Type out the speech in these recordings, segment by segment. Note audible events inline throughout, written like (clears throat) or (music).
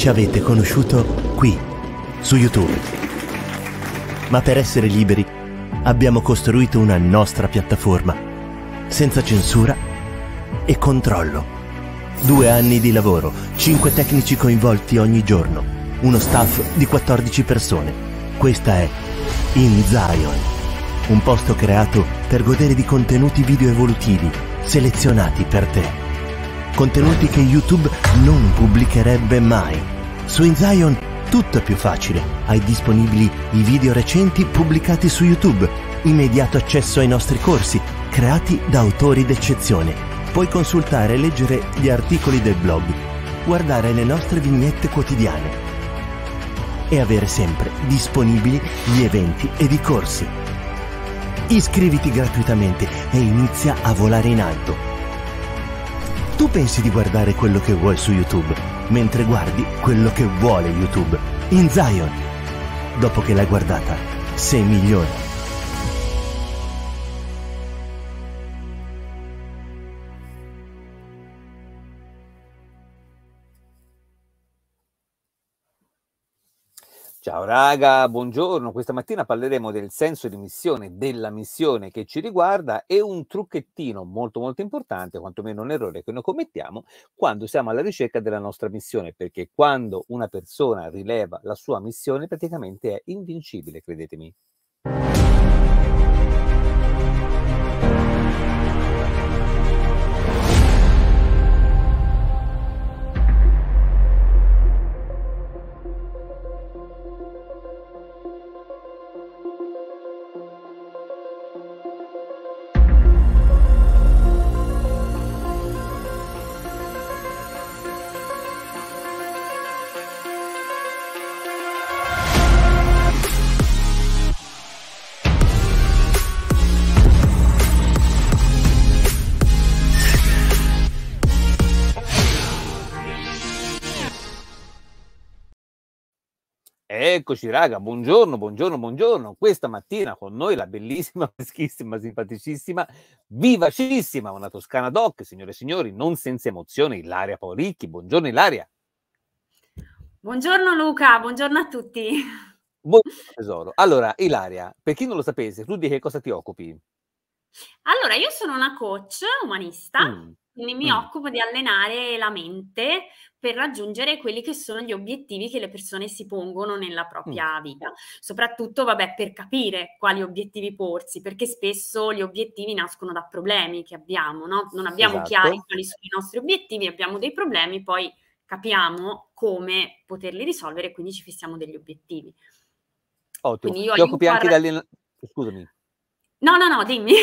ci avete conosciuto qui, su YouTube. Ma per essere liberi abbiamo costruito una nostra piattaforma, senza censura e controllo. Due anni di lavoro, cinque tecnici coinvolti ogni giorno, uno staff di 14 persone. Questa è In Zion, un posto creato per godere di contenuti video evolutivi selezionati per te contenuti che YouTube non pubblicherebbe mai. Su InZion tutto è più facile. Hai disponibili i video recenti pubblicati su YouTube, immediato accesso ai nostri corsi, creati da autori d'eccezione. Puoi consultare e leggere gli articoli del blog, guardare le nostre vignette quotidiane e avere sempre disponibili gli eventi ed i corsi. Iscriviti gratuitamente e inizia a volare in alto tu pensi di guardare quello che vuoi su YouTube, mentre guardi quello che vuole YouTube, in Zion. Dopo che l'hai guardata, sei migliore. Ciao raga, buongiorno. Questa mattina parleremo del senso di missione, della missione che ci riguarda e un trucchettino molto molto importante, quantomeno un errore che noi commettiamo quando siamo alla ricerca della nostra missione, perché quando una persona rileva la sua missione praticamente è invincibile, credetemi. Eccoci raga, buongiorno, buongiorno, buongiorno. Questa mattina con noi la bellissima, (laughs) freschissima, simpaticissima, vivacissima, una toscana doc, signore e signori, non senza emozione, Ilaria Paolicchi. Buongiorno Ilaria. Buongiorno Luca, buongiorno a tutti. Buongiorno tesoro. Allora Ilaria, per chi non lo sapesse, tu di che cosa ti occupi? Allora, io sono una coach umanista, mm. quindi mi mm. occupo di allenare la mente per raggiungere quelli che sono gli obiettivi che le persone si pongono nella mm. propria vita. Soprattutto, vabbè, per capire quali obiettivi porsi, perché spesso gli obiettivi nascono da problemi che abbiamo, no? Non abbiamo esatto. chiari quali sono i nostri obiettivi, abbiamo dei problemi, poi capiamo come poterli risolvere e quindi ci fissiamo degli obiettivi. Ottimo. Oh, quindi Ti occupi anche a... Raggi- Scusami. No, no, no, dimmi.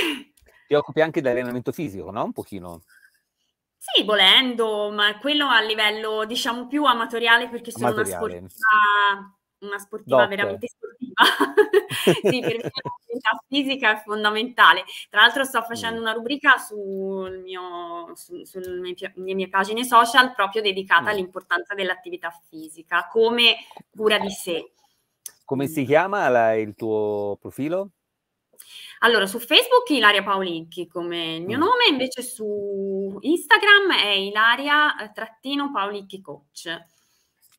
Ti occupi anche di allenamento fisico, no? Un pochino. Sì, volendo, ma quello a livello diciamo più amatoriale perché sono amatoriale. una sportiva, una sportiva Doc. veramente sportiva. (laughs) sì, per me l'attività fisica è fondamentale. Tra l'altro sto facendo mm. una rubrica sul mio, su, sulle mie pagine social proprio dedicata mm. all'importanza dell'attività fisica come cura di sé. Come mm. si chiama la, il tuo profilo? Allora, su Facebook Ilaria Paolicchi come il mio mm. nome, invece su Instagram è Ilaria-Paolicchi eh, Coach.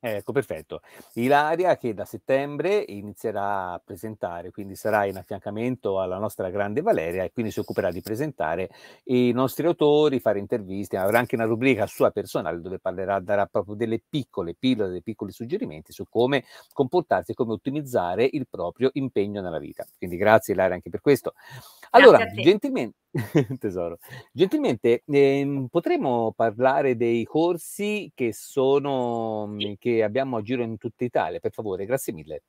Ecco, perfetto. Ilaria che da settembre inizierà a presentare, quindi sarà in affiancamento alla nostra grande Valeria e quindi si occuperà di presentare i nostri autori, fare interviste, avrà anche una rubrica sua personale dove parlerà, darà proprio delle piccole pillole, dei piccoli suggerimenti su come comportarsi, come ottimizzare il proprio impegno nella vita. Quindi grazie Ilaria anche per questo. Allora, gentilmente (laughs) Tesoro. Gentilmente, ehm, potremmo parlare dei corsi che sono mhmm, che abbiamo a giro in tutta Italia, per favore, grazie mille.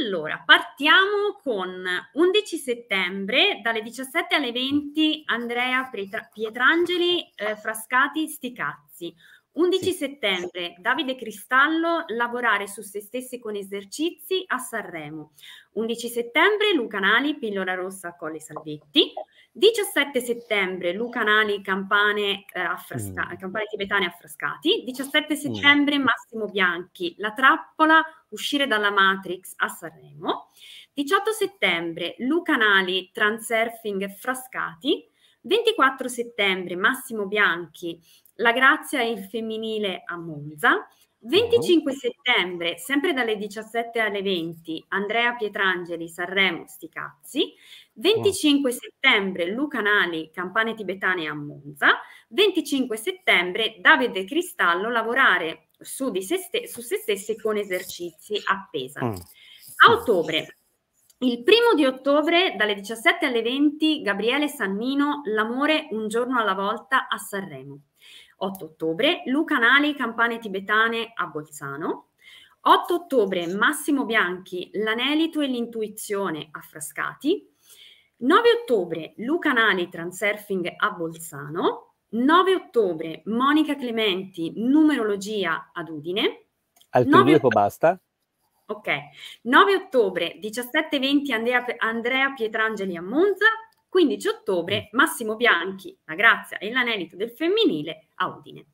Allora, partiamo con 11 settembre dalle 17 alle 20 Andrea Pietrangeli eh, Frascati Sticazzi. 11 sì. settembre, Davide Cristallo, lavorare su se stessi con esercizi a Sanremo. 11 settembre, Luca Nali, pillola rossa a Colle Salvetti. 17 settembre, Luca Nali, campane, eh, affrasca- mm. campane tibetane affrascati. 17 mm. settembre, mm. Massimo Bianchi, la trappola, uscire dalla Matrix a Sanremo. 18 settembre, Luca Nali, transurfing frascati. 24 settembre Massimo Bianchi la grazia e il femminile a Monza. 25 settembre, sempre dalle 17 alle 20, Andrea Pietrangeli, Sanremo, Sticazzi. 25 settembre, Luca Nali, Campane Tibetane a Monza. 25 settembre, Davide Cristallo, lavorare su, se, ste- su se stessi con esercizi a Pesa. Mm. A ottobre, il primo di ottobre, dalle 17 alle 20, Gabriele Sannino, L'amore un giorno alla volta a Sanremo. 8 ottobre, Luca Nali, Campane Tibetane a Bolzano, 8 ottobre Massimo Bianchi, L'anelito e l'intuizione a Frascati, 9 ottobre Luca Nali, Transurfing a Bolzano, 9 ottobre Monica Clementi, Numerologia ad Udine. Al periodo basta? Ok, 9 ottobre 17 17.20 Andrea, Andrea Pietrangeli a Monza, 15 ottobre mm. Massimo Bianchi, la Grazia e l'anelito del femminile a Udine.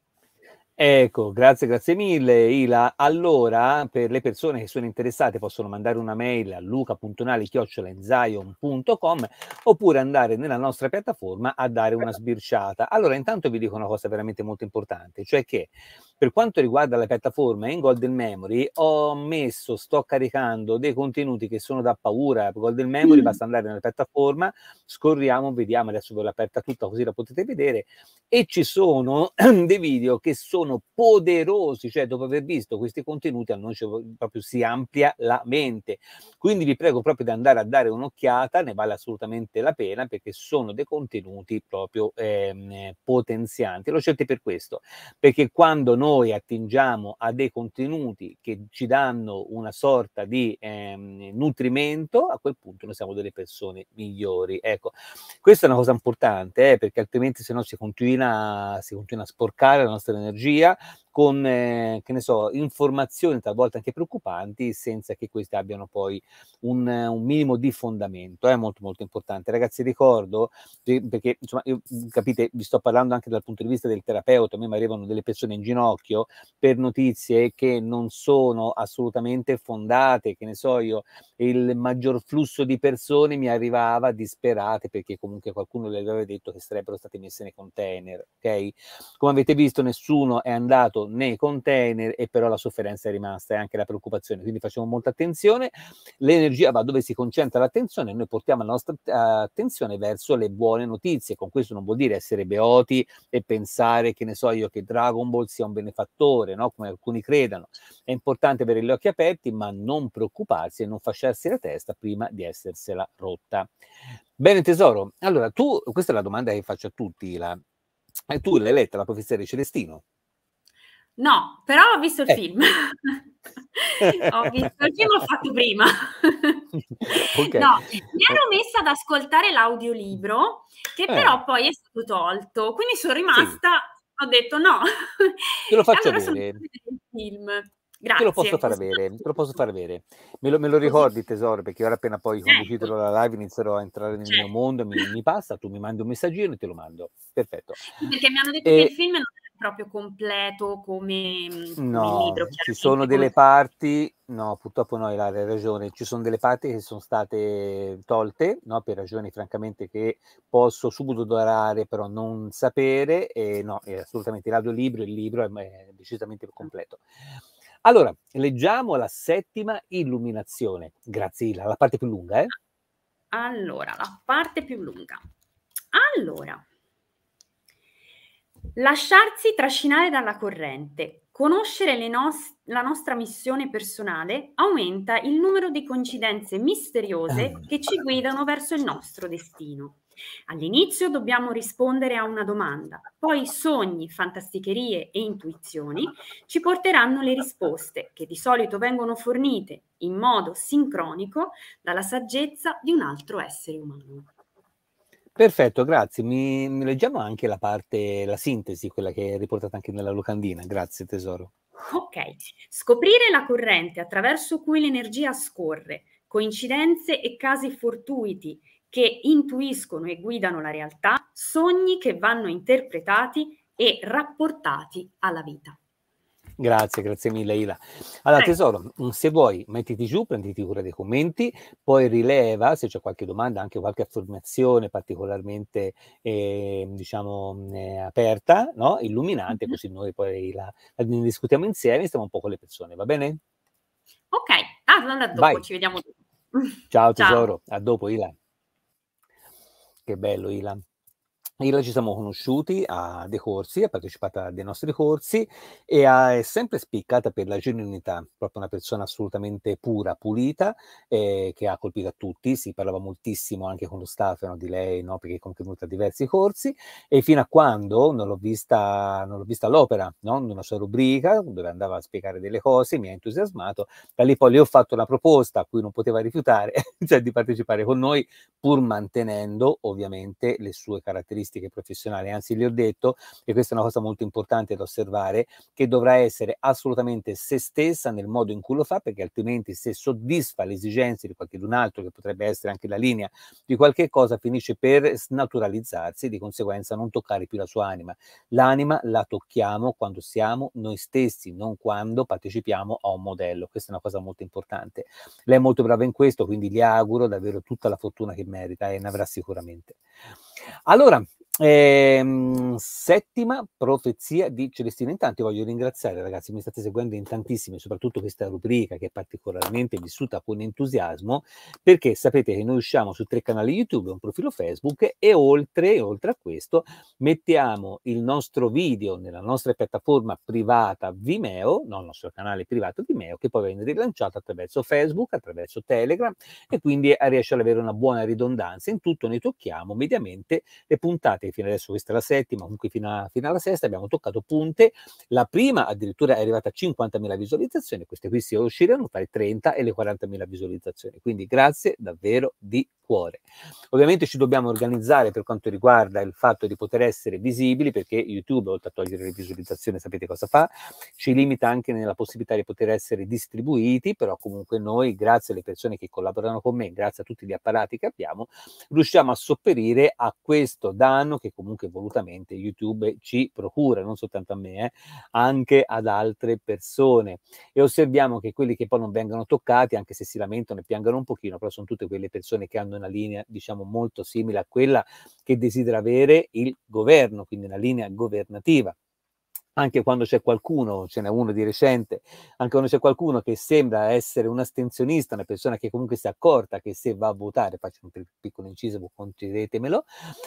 Ecco, grazie, grazie mille Ila. Allora, per le persone che sono interessate possono mandare una mail a luca.nali.zion.com oppure andare nella nostra piattaforma a dare una sbirciata. Allora, intanto vi dico una cosa veramente molto importante, cioè che per quanto riguarda la piattaforma in Golden Memory ho messo, sto caricando dei contenuti che sono da paura. Golden Memory mm. basta andare nella piattaforma, scorriamo, vediamo, adesso ve l'ho aperta tutta così la potete vedere e ci sono (clears throat) dei video che sono sono poderosi, cioè dopo aver visto questi contenuti a noi proprio si amplia la mente. Quindi vi prego proprio di andare a dare un'occhiata, ne vale assolutamente la pena perché sono dei contenuti proprio eh, potenzianti. Lo scelte per questo, perché quando noi attingiamo a dei contenuti che ci danno una sorta di eh, nutrimento, a quel punto noi siamo delle persone migliori. Ecco, questa è una cosa importante eh, perché altrimenti se no si continua, si continua a sporcare la nostra energia todavía con, eh, che ne so, informazioni talvolta anche preoccupanti senza che queste abbiano poi un, un minimo di fondamento. È eh, molto molto importante. Ragazzi, ricordo, perché insomma, io, mhmm, capite, vi sto parlando anche dal punto di vista del terapeuta, a me mi arrivano delle persone in ginocchio per notizie che non sono assolutamente fondate, che ne so io, il maggior flusso di persone mi arrivava disperate perché comunque qualcuno le aveva detto che sarebbero state messe nei container, ok? Come avete visto nessuno è andato nei container e però la sofferenza è rimasta e anche la preoccupazione. Quindi facciamo molta attenzione. L'energia va dove si concentra l'attenzione e noi portiamo la nostra eh, attenzione verso le buone notizie. Con questo non vuol dire essere beoti e pensare che ne so io che Dragon Ball sia un benefattore, no? come alcuni credano. È importante avere gli occhi aperti, ma non preoccuparsi e non fasciarsi la testa prima di essersela rotta. Bene tesoro, allora tu, questa è la domanda che faccio a tutti, la, eh, tu l'hai letta la di Celestino? No, però ho visto il eh. film. (laughs) ho visto il film, l'ho fatto prima. (laughs) okay. No, mi ero messa ad ascoltare l'audiolibro, che eh. però poi è stato tolto, quindi sono rimasta, sì. ho detto no. Te lo (laughs) faccio allora bene. il film. Grazie. Te lo posso far avere, te lo posso far avere. Me lo, me lo ricordi tesoro, perché ora appena poi quando uscito dalla certo. live inizierò a entrare nel mio certo. mondo, mi, mi, passa, tu mi mandi un messaggino e te lo mando. Perfetto. Perché mi hanno detto e... che il film non è proprio completo come, mhmm, no, come libro. Ci sono delle parti, no, purtroppo no, Ilaria ragione, ci sono delle parti che sono state tolte, no, per ragioni francamente che posso subito subdolare, però non sapere, e no, è assolutamente l'audiolibro, il libro è decisamente completo. Allora, leggiamo la settima illuminazione. Grazie, la parte più lunga, eh? Allora, la parte più lunga. Allora, Lasciarsi trascinare dalla corrente, conoscere nos- la nostra missione personale aumenta il numero di coincidenze misteriose ah. che ci guidano verso il nostro destino. All'inizio dobbiamo rispondere a una domanda, poi sogni, fantasticherie e intuizioni ci porteranno le risposte che di solito vengono fornite in modo sincronico dalla saggezza di un altro essere umano. Perfetto, grazie. Mi, mi leggiamo anche la parte, la sintesi, quella che è riportata anche nella locandina. Grazie tesoro. Ok, scoprire la corrente attraverso cui l'energia scorre, coincidenze e casi fortuiti che intuiscono e guidano la realtà, sogni che vanno interpretati e rapportati alla vita. Grazie, grazie mille Ila. Allora eh. tesoro, mm, se vuoi mettiti giù, prenditi cura dei commenti, poi rileva se c'è qualche domanda, anche qualche affermazione particolarmente eh, diciamo mm, eh, aperta, no? illuminante, mm-hmm. così noi poi la, la, ne discutiamo insieme e stiamo un po' con le persone, va bene? Ok, ah, allora dopo Vai. ci vediamo. (laughs) Ciao tesoro, Ciao. a dopo Ila. Che bello Ila. Io la ci siamo conosciuti a dei corsi, ha partecipato a dei nostri corsi e ha, è sempre spiccata per la genuinità, proprio una persona assolutamente pura, pulita, eh, che ha colpito a tutti, si parlava moltissimo anche con lo staff no, di lei, no, perché è contenuta a diversi corsi e fino a quando non l'ho vista, non l'ho vista all'opera, no? in una sua rubrica dove andava a spiegare delle cose, mi ha entusiasmato, da lì poi le ho fatto una proposta a cui non poteva rifiutare, (laughs) cioè di partecipare con noi, pur mantenendo ovviamente le sue caratteristiche caratteristiche professionali. Anzi, gli ho detto, e questa è una cosa molto importante da osservare, che dovrà essere assolutamente se stessa nel modo in cui lo fa, perché altrimenti se soddisfa le esigenze di qualcun altro, che potrebbe essere anche la linea di qualche cosa, finisce per snaturalizzarsi e di conseguenza non toccare più la sua anima. L'anima la tocchiamo quando siamo noi stessi, non quando partecipiamo a un modello. Questa è una cosa molto importante. Lei è molto brava in questo, quindi gli auguro davvero tutta la fortuna che merita e ne avrà sicuramente. Allora, Ehm, settima profezia di Celestino. Intanto voglio ringraziare ragazzi, mi state seguendo in tantissime, soprattutto questa rubrica che è particolarmente vissuta con entusiasmo, perché sapete che noi usciamo su tre canali YouTube, un profilo Facebook e oltre, oltre a questo mettiamo il nostro video nella nostra piattaforma privata Vimeo, no, il nostro canale privato Vimeo, che poi viene rilanciato attraverso Facebook, attraverso Telegram e quindi riesce ad avere una buona ridondanza. In tutto ne tocchiamo mediamente le puntate puntate, fino adesso questa è la settima, comunque fino, a, fino alla sesta abbiamo toccato punte, la prima addirittura è arrivata a 50.000 visualizzazioni, queste qui si riusciranno tra fare 30 e le 40.000 visualizzazioni, quindi grazie davvero di cuore. Ovviamente ci dobbiamo organizzare per quanto riguarda il fatto di poter essere visibili, perché YouTube, oltre a togliere le visualizzazioni, sapete cosa fa, ci limita anche nella possibilità di poter essere distribuiti, però comunque noi, grazie alle persone che collaborano con me, grazie a tutti gli apparati che abbiamo, riusciamo a sopperire a questo danno danno che comunque volutamente YouTube ci procura, non soltanto a me, eh, anche ad altre persone. E osserviamo che quelli che poi non vengono toccati, anche se si lamentano e piangono un pochino, però sono tutte quelle persone che hanno una linea, diciamo, molto simile a quella che desidera avere il governo, quindi una linea governativa anche quando c'è qualcuno, ce n'è uno di recente, anche quando c'è qualcuno che sembra essere un astensionista, una persona che comunque si è accorta che se va a votare, faccio un piccolo inciso, concedetemelo,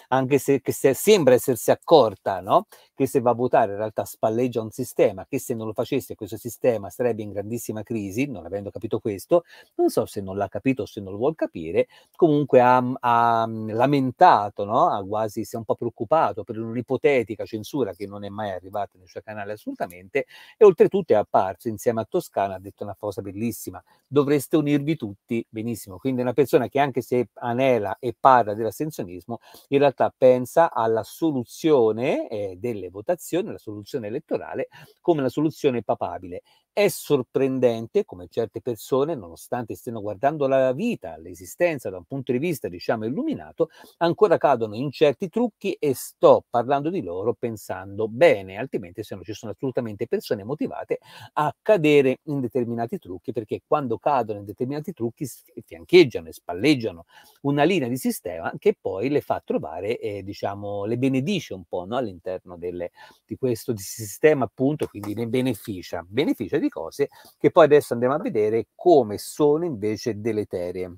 anche se, se sembra essersi accorta no? che se va a votare in realtà spalleggia un sistema, che se non lo facesse questo sistema sarebbe in grandissima crisi, non avendo capito questo, non so se non l'ha capito o se non lo vuol capire, comunque ha, ha mm, lamentato, no? ha quasi si è un po' preoccupato per un'ipotetica censura che non è mai arrivata nel lascia canale assolutamente e oltretutto è apparso insieme a Toscana, ha detto una cosa bellissima, dovreste unirvi tutti benissimo, quindi una persona che anche se anela e parla dell'assenzionismo in realtà pensa alla soluzione eh, delle votazioni, la soluzione elettorale come la soluzione papabile è sorprendente come certe persone, nonostante stiano guardando la vita, l'esistenza da un punto di vista, diciamo, illuminato, ancora cadono in certi trucchi e sto parlando di loro pensando bene, altrimenti se no ci sono assolutamente persone motivate a cadere in determinati trucchi, perché quando cadono in determinati trucchi fiancheggiano e spalleggiano una linea di sistema che poi le fa trovare, eh, diciamo, le benedice un po' no? all'interno delle, di questo di sistema appunto, quindi ne beneficia. Beneficia di di cose che poi adesso andiamo a vedere come sono invece deleterie.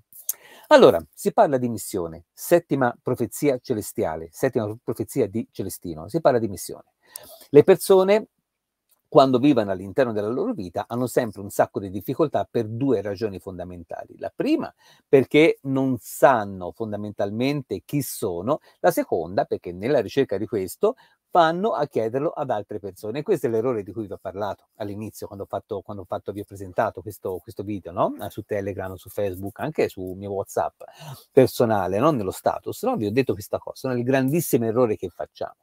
Allora, si parla di missione, settima profezia celestiale, settima profezia di Celestino, si parla di missione. Le persone quando vivono all'interno della loro vita hanno sempre un sacco di difficoltà per due ragioni fondamentali. La prima perché non sanno fondamentalmente chi sono, la seconda perché nella ricerca di questo vanno a chiederlo ad altre persone. questo è l'errore di cui vi ho parlato all'inizio, quando, ho fatto, quando ho fatto, vi ho presentato questo, questo video, no? Ah, su Telegram, su Facebook, anche su mio WhatsApp personale, non nello status, no? vi ho detto questa cosa, sono il grandissimo errore che facciamo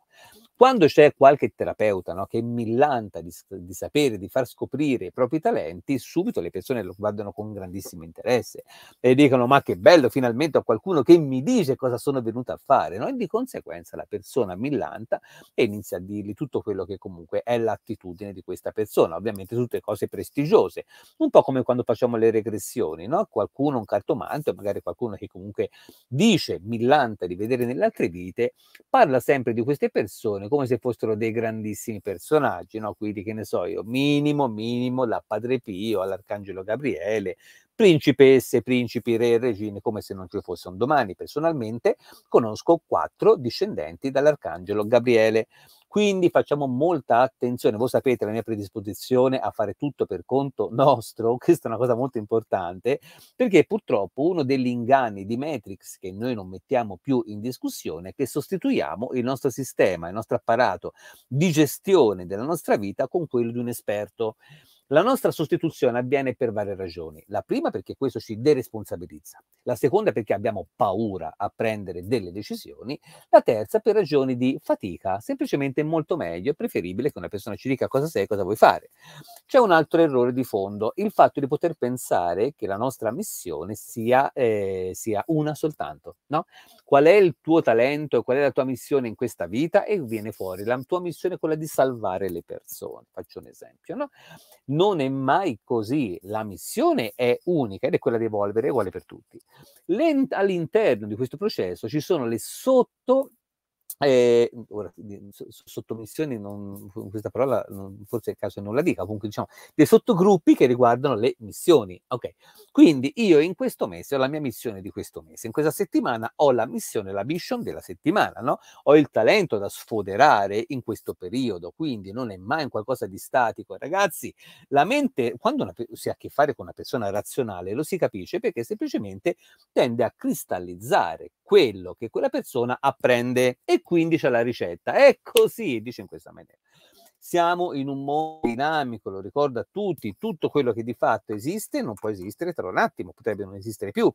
quando c'è qualche terapeuta no, che millanta di, di, sapere, di far scoprire i propri talenti, subito le persone lo guardano con grandissimo interesse e dicono ma che bello, finalmente ho qualcuno che mi dice cosa sono venuta a fare. No? E di conseguenza la persona millanta e inizia a dirgli tutto quello che comunque è l'attitudine di questa persona, ovviamente tutte cose prestigiose, un po' come quando facciamo le regressioni, no? qualcuno, un cartomante, magari qualcuno che comunque dice, millanta di vedere nelle altre vite, parla sempre di queste persone persone come se fossero dei grandissimi personaggi, no? quindi che ne so io, minimo, minimo, la Padre Pio, l'Arcangelo Gabriele, principesse, principi, re e regine, come se non ci fosse un domani. Personalmente conosco quattro discendenti dall'arcangelo Gabriele. Quindi facciamo molta attenzione. Voi sapete la mia predisposizione a fare tutto per conto nostro, (laughs) questa è una cosa molto importante, perché purtroppo uno degli inganni di Matrix che noi non mettiamo più in discussione è che sostituiamo il nostro sistema, il nostro apparato di gestione della nostra vita con quello di un esperto. La nostra sostituzione avviene per varie ragioni. La prima perché questo ci deresponsabilizza, la seconda perché abbiamo paura a prendere delle decisioni, la terza per ragioni di fatica, semplicemente molto meglio, è preferibile che una persona ci dica cosa sei e cosa vuoi fare. C'è un altro errore di fondo, il fatto di poter pensare che la nostra missione sia, eh, sia una soltanto. No? qual è il tuo talento e qual è la tua missione in questa vita e viene fuori. La tua missione è quella di salvare le persone. Faccio un esempio, no? Non è mai così. La missione è unica ed è quella di evolvere, è uguale per tutti. All'interno di questo processo ci sono le sotto eh, ora, sottomissioni, non, questa parola non, forse è il caso che non la dica, comunque diciamo dei sottogruppi che riguardano le missioni. Ok, quindi io in questo mese ho la mia missione di questo mese, in questa settimana ho la missione, la mission della settimana, no? Ho il talento da sfoderare in questo periodo, quindi non è mai qualcosa di statico. Ragazzi, la mente, quando una, si ha a che fare con una persona razionale, lo si capisce perché semplicemente tende a cristallizzare quello che quella persona apprende e e quindi c'è la ricetta. È così, dice in questa maniera. Siamo in un mondo dinamico, lo ricorda a tutti, tutto quello che di fatto esiste non può esistere tra un attimo, potrebbe non esistere più.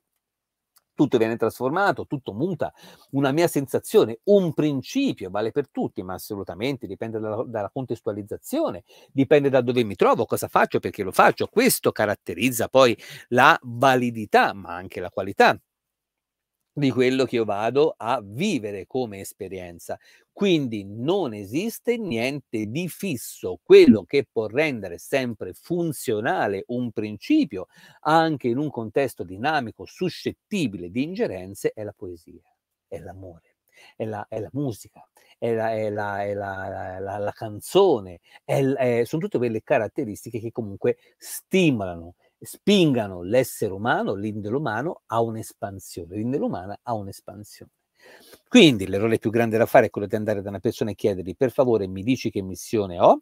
Tutto viene trasformato, tutto muta, una mia sensazione, un principio vale per tutti, ma assolutamente dipende dalla, dalla contestualizzazione, dipende da dove mi trovo, cosa faccio, perché lo faccio. Questo caratterizza poi la validità, ma anche la qualità di quello che io vado a vivere come esperienza. Quindi non esiste niente di fisso, quello che può rendere sempre funzionale un principio, anche in un contesto dinamico, suscettibile di ingerenze, è la poesia, è l'amore, è la, è la musica, è la, è la, è la, la canzone, sono tutte quelle caratteristiche che comunque stimolano, spingano l'essere umano, l'indole umano, a un'espansione, L'indole umana a un'espansione. Quindi l'errore più grande da fare è quello di andare da una persona e chiedergli per favore mi dici che missione ho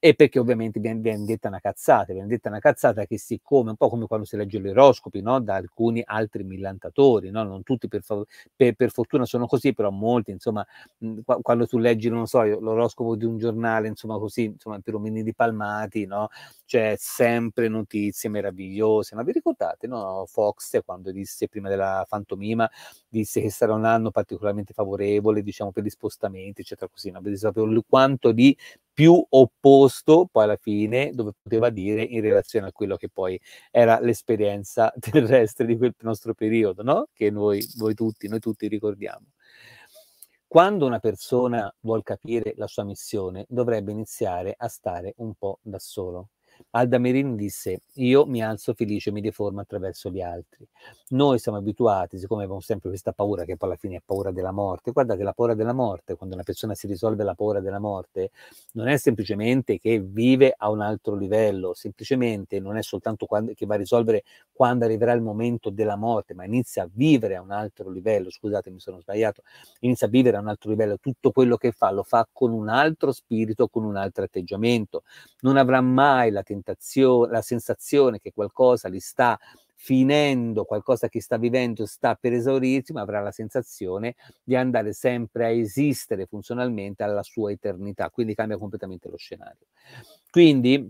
e perché ovviamente viene, detta una cazzata, viene detta una cazzata che siccome un po' come quando si legge gli oroscopi no? da alcuni altri millantatori, no? non tutti per, fav- per, per, fortuna sono così, però molti insomma mh, mhmm, quando tu leggi non so l'oroscopo di un giornale insomma così insomma per omini di palmati no? c'è sempre notizie meravigliose, ma vi ricordate no? Fox quando disse prima della fantomima disse che sarà un anno particolarmente favorevole, diciamo, per gli spostamenti, eccetera, così, no? Avete saputo quanto di più opposto poi alla fine dove poteva dire in relazione a quello che poi era l'esperienza (laughs) terrestre di quel nostro periodo, no? Che noi, voi tutti, noi tutti ricordiamo. Quando una persona vuol capire la sua missione, dovrebbe iniziare a stare un po' da solo Alda Merini disse: Io mi alzo felice, mi deformo attraverso gli altri. Noi siamo abituati, siccome abbiamo sempre questa paura, che poi alla fine è paura della morte. Guarda che la paura della morte, quando una persona si risolve la paura della morte, non è semplicemente che vive a un altro livello, semplicemente non è soltanto quando, che va a risolvere quando arriverà il momento della morte, ma inizia a vivere a un altro livello. Scusate, mi sono sbagliato. Inizia a vivere a un altro livello. Tutto quello che fa lo fa con un altro spirito, con un altro atteggiamento. Non avrà mai la tentazione, la sensazione che qualcosa li sta finendo, qualcosa che sta vivendo sta per esaurirsi, ma avrà la sensazione di andare sempre a esistere funzionalmente alla sua eternità, quindi cambia completamente lo scenario. Quindi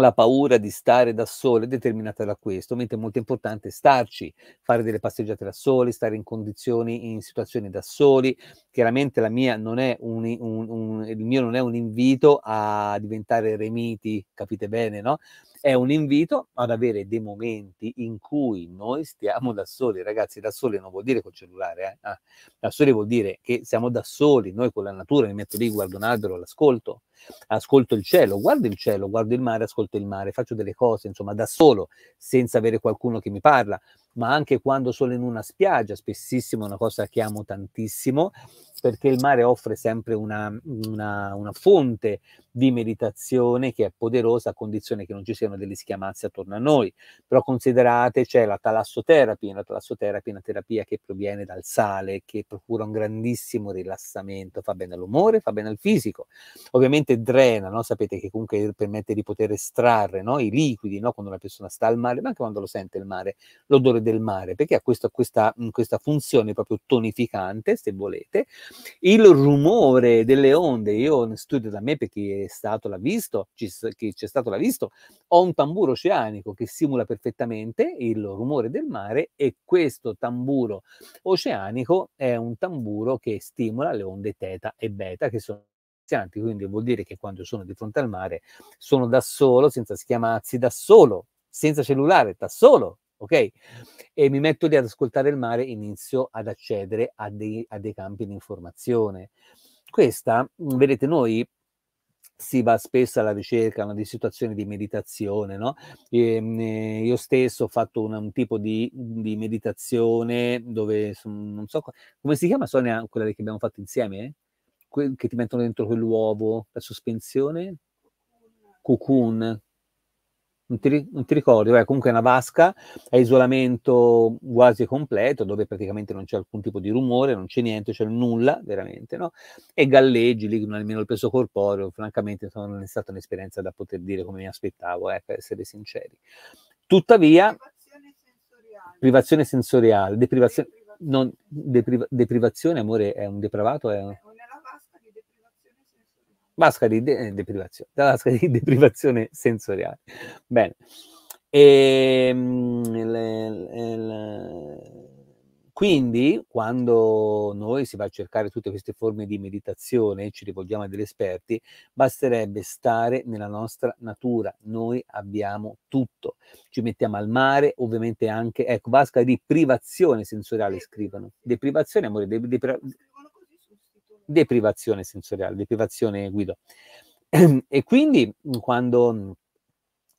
la paura di stare da sole è determinata da questo, mentre è molto importante starci, fare delle passeggiate da soli, stare in condizioni, in situazioni da soli. Chiaramente la mia non è un, un, un il mio non è un invito a diventare eremiti, capite bene, no? È un invito ad avere dei momenti in cui noi stiamo da soli, ragazzi, da soli non vuol dire col cellulare, eh? ah, da soli vuol dire che siamo da soli, noi con la natura, mi metto lì, guardo un albero, l'ascolto ascolto il cielo, guardo il cielo, guardo il mare, ascolto il mare, faccio delle cose, insomma, da solo, senza avere qualcuno che mi parla, ma anche quando sono in una spiaggia, spessissimo è una cosa che amo tantissimo, perché il mare offre sempre una, una, una fonte di meditazione che è poderosa a condizione che non ci siano delle schiamazze attorno a noi. Però considerate c'è la talassoterapia, la talassoterapia è una terapia che proviene dal sale, che procura un grandissimo rilassamento, fa bene all'umore, fa bene al fisico. Ovviamente drena, no? sapete che comunque permette di poter estrarre no? i liquidi no? quando una persona sta al mare, ma anche quando lo sente il mare, l'odore del mare, perché ha questo, questa, questa funzione proprio tonificante, se volete. Il rumore delle onde, io studio da me perché è stato l'avvisto, che c'è stato l'ha visto, ho un tamburo oceanico che simula perfettamente il rumore del mare e questo tamburo oceanico è un tamburo che stimola le onde teta e beta che sono quindi vuol dire che quando sono di fronte al mare sono da solo, senza schiamazzi, da solo, senza cellulare, da solo, ok? E mi metto lì ad ascoltare il mare e inizio ad accedere a dei, a dei campi di informazione. Questa, vedete, noi si va spesso alla ricerca no, di situazioni di meditazione. No? E, ehm, eh, io stesso ho fatto un, un tipo di, di, meditazione dove non so come si chiama Sonia, quella che abbiamo fatto insieme, eh? que- che ti mettono dentro quell'uovo, la sospensione, cocoon, non ti, non ti ricordi, Beh, comunque è una vasca a isolamento quasi completo, dove praticamente non c'è alcun tipo di rumore, non c'è niente, c'è nulla veramente, no? E galleggi lì, non almeno il peso corporeo, francamente insomma, non è stata un'esperienza da poter dire come mi aspettavo, eh, ecco, per essere sinceri. Tuttavia, privazione sensoriale, privazione deprivazione, non, depriva, deprivazione, amore, è un depravato? È un vasca di de- eh, deprivazione, la maschera di (laughs) deprivazione sensoriale. Bene. E, ehm, le, le, le, quindi, quando noi si va a cercare tutte queste forme di meditazione, ci rivolgiamo a degli esperti, basterebbe stare nella nostra natura. Noi abbiamo tutto. Ci mettiamo al mare, ovviamente anche, ecco, vasca di privazione sensoriale scrivono. Deprivazione, amore, de, de, deprivazione sensoriale, deprivazione guido. (clears throat) E quindi quando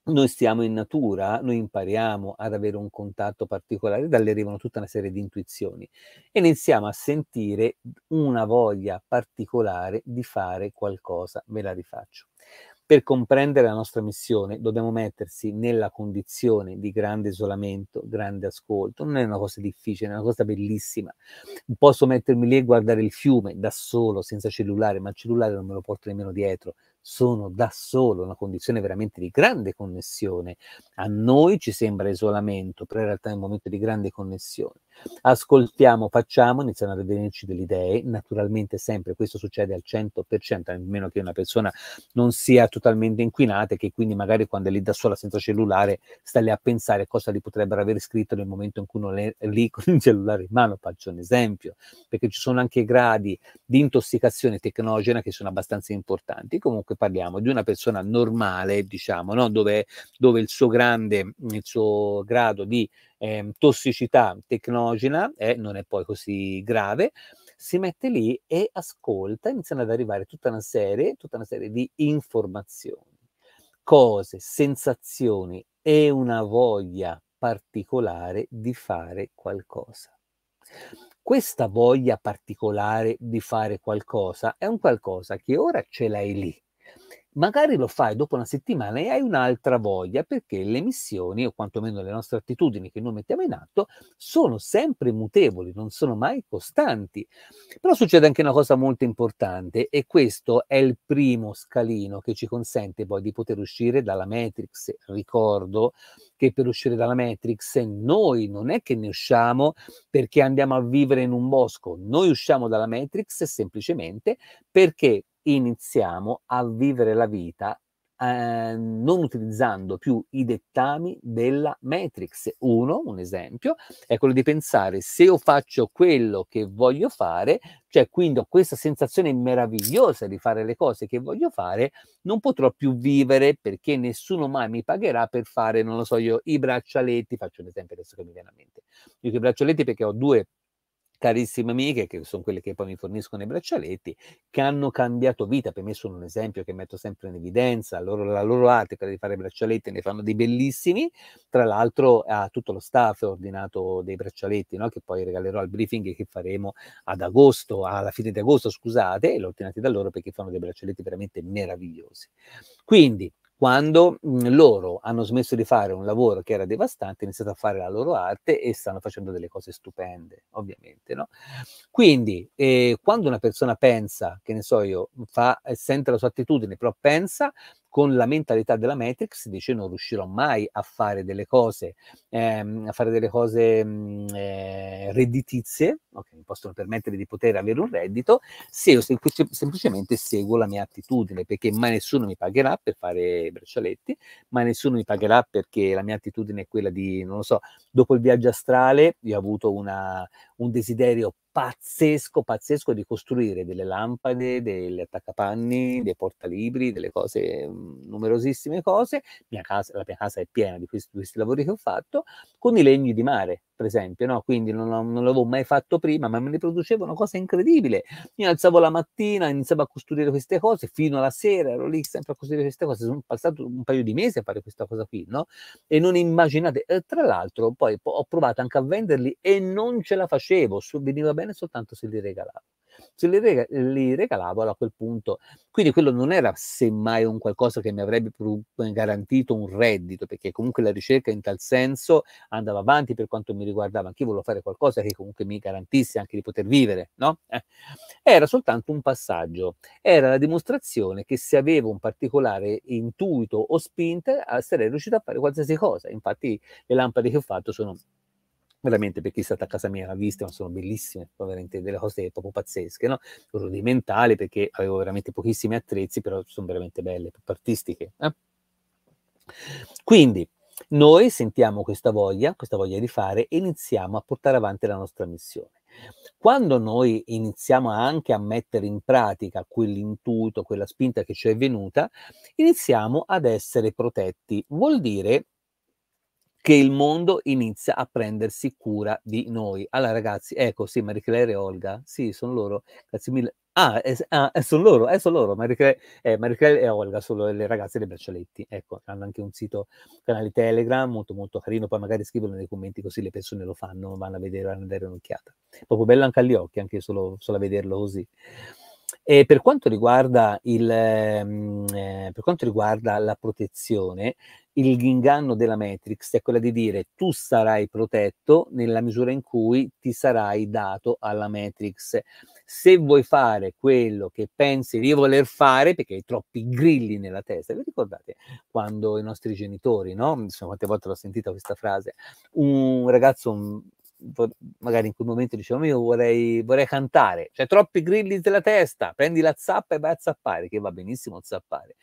noi stiamo in natura, noi impariamo ad avere un contatto particolare, da lì arrivano tutta una serie di intuizioni e iniziamo a sentire una voglia particolare di fare qualcosa, ve la rifaccio. Per comprendere la nostra missione dobbiamo mettersi nella condizione di grande isolamento, grande ascolto. Non è una cosa difficile, è una cosa bellissima. Posso mettermi lì e guardare il fiume da solo, senza cellulare, ma il cellulare non me lo porto nemmeno dietro. Sono da solo, una condizione veramente di grande connessione. A noi ci sembra isolamento, però in realtà è un momento di grande connessione ascoltiamo, facciamo, iniziano ad venirci delle idee, naturalmente sempre questo succede al 100%, a meno che una persona non sia totalmente inquinata e che quindi magari quando è lì da sola senza cellulare sta lì a pensare cosa li potrebbero aver scritto nel momento in cui non è lì (laughs) con il cellulare in mano, faccio un esempio, perché ci sono anche gradi di intossicazione tecnogena che sono abbastanza importanti, comunque parliamo di una persona normale, diciamo, no? dove, dove il suo grande, il suo grado di eh, tossicità tecnogena, eh, non è poi così grave, si mette lì e ascolta, iniziano ad arrivare tutta una serie, tutta una serie di informazioni, cose, sensazioni e una voglia particolare di fare qualcosa. Questa voglia particolare di fare qualcosa è un qualcosa che ora ce l'hai lì, magari lo fai dopo una settimana e hai un'altra voglia perché le missioni o quantomeno le nostre attitudini che noi mettiamo in atto sono sempre mutevoli, non sono mai costanti. Però succede anche una cosa molto importante e questo è il primo scalino che ci consente poi di poter uscire dalla Matrix. Ricordo che per uscire dalla Matrix noi non è che ne usciamo perché andiamo a vivere in un bosco, noi usciamo dalla Matrix semplicemente perché iniziamo a vivere la vita eh, non utilizzando più i dettami della matrix. Uno, un esempio, è quello di pensare se io faccio quello che voglio fare, cioè quindi ho questa sensazione meravigliosa di fare le cose che voglio fare, non potrò più vivere perché nessuno mai mi pagherà per fare, non lo so io, i braccialetti, faccio un esempio adesso che mi viene a mente. Io i braccialetti perché ho due carissime amiche, che sono quelle che poi mi forniscono i braccialetti, che hanno cambiato vita. Per me sono un esempio che metto sempre in evidenza, loro, la loro arte di fare braccialetti, ne fanno dei bellissimi. Tra l'altro a tutto lo staff ho ordinato dei braccialetti, no? che poi regalerò al briefing che faremo ad agosto, alla fine di agosto, scusate, e l'ho ordinati da loro perché fanno dei braccialetti veramente meravigliosi. Quindi, quando mhmm, loro hanno smesso di fare un lavoro che era devastante, hanno iniziato a fare la loro arte e stanno facendo delle cose stupende, ovviamente. No? Quindi, eh, quando una persona pensa, che ne so io, fa, eh, sente la sua attitudine, però pensa, con la mentalità della Matrix, dice non riuscirò mai a fare delle cose, ehm, a fare delle cose mh, mhmm, eh, redditizie, okay, mi possono permettere di poter avere un reddito, se io semplice, semplicemente seguo la mia attitudine, perché mai nessuno mi pagherà per fare braccialetti, mai nessuno mi pagherà perché la mia attitudine è quella di, non lo so, dopo il viaggio astrale io ho avuto una, un desiderio pazzesco, pazzesco di costruire delle lampade, degli attaccapanni, dei portalibri, delle cose, mm, numerosissime cose. Mia casa, la mia casa è piena di questi, di questi lavori che ho fatto, con i legni di mare, per esempio, no? quindi non, non l'avevo mai fatto prima, ma me ne producevo una cosa incredibile. Mi alzavo la mattina, iniziavo a costruire queste cose fino alla sera, ero lì sempre a costruire queste cose. Sono passato un paio di mesi a fare questa cosa qui, no? E non immaginate, eh, tra l'altro, poi ho provato anche a venderli e non ce la facevo, veniva bene soltanto se li regalavo se li, rega- li regalavano a quel punto. Quindi quello non era semmai un qualcosa che mi avrebbe garantito un reddito, perché comunque la ricerca in tal senso andava avanti per quanto mi riguardava, anche io volevo fare qualcosa che comunque mi garantisse anche di poter vivere, no? Eh. Era soltanto un passaggio, era la dimostrazione che se avevo un particolare intuito o spinta eh, sarei riuscito a fare qualsiasi cosa, infatti le lampade che ho fatto sono veramente per chi è stato a casa mia l'ha vista, sono bellissime, sono veramente delle cose proprio pazzesche, no? rudimentali perché avevo veramente pochissimi attrezzi, però sono veramente belle, artistiche. Eh? Quindi noi sentiamo questa voglia, questa voglia di fare e iniziamo a portare avanti la nostra missione. Quando noi iniziamo anche a mettere in pratica quell'intuito, quella spinta che ci è venuta, iniziamo ad essere protetti. Vuol dire che il mondo inizia a prendersi cura di noi. Allora ragazzi, ecco sì, Marie Claire e Olga, sì, sono loro, grazie mille. Ah, eh, ah eh, sono loro, eh, sono loro, Marie Claire, eh, Marie Claire e Olga sono le ragazze dei braccialetti, ecco, hanno anche un sito, canale Telegram, molto molto carino, poi magari scrivono nei commenti così le persone lo fanno, vanno a vedere, vanno a dare un'occhiata. Proprio bello anche agli occhi, anche solo, solo a vederlo così. E per quanto riguarda, il, ehm, eh, per quanto riguarda la protezione, l'inganno della Matrix è quello di dire tu sarai protetto nella misura in cui ti sarai dato alla Matrix. Se vuoi fare quello che pensi di voler fare, perché hai troppi grilli nella testa, vi ricordate quando i nostri genitori, no? Insomma, quante volte l'ho sentita questa frase? Un ragazzo, magari in quel momento dicevo io vorrei, vorrei cantare, c'è cioè, troppi grilli della testa, prendi la zappa e vai a zappare, che va benissimo zappare,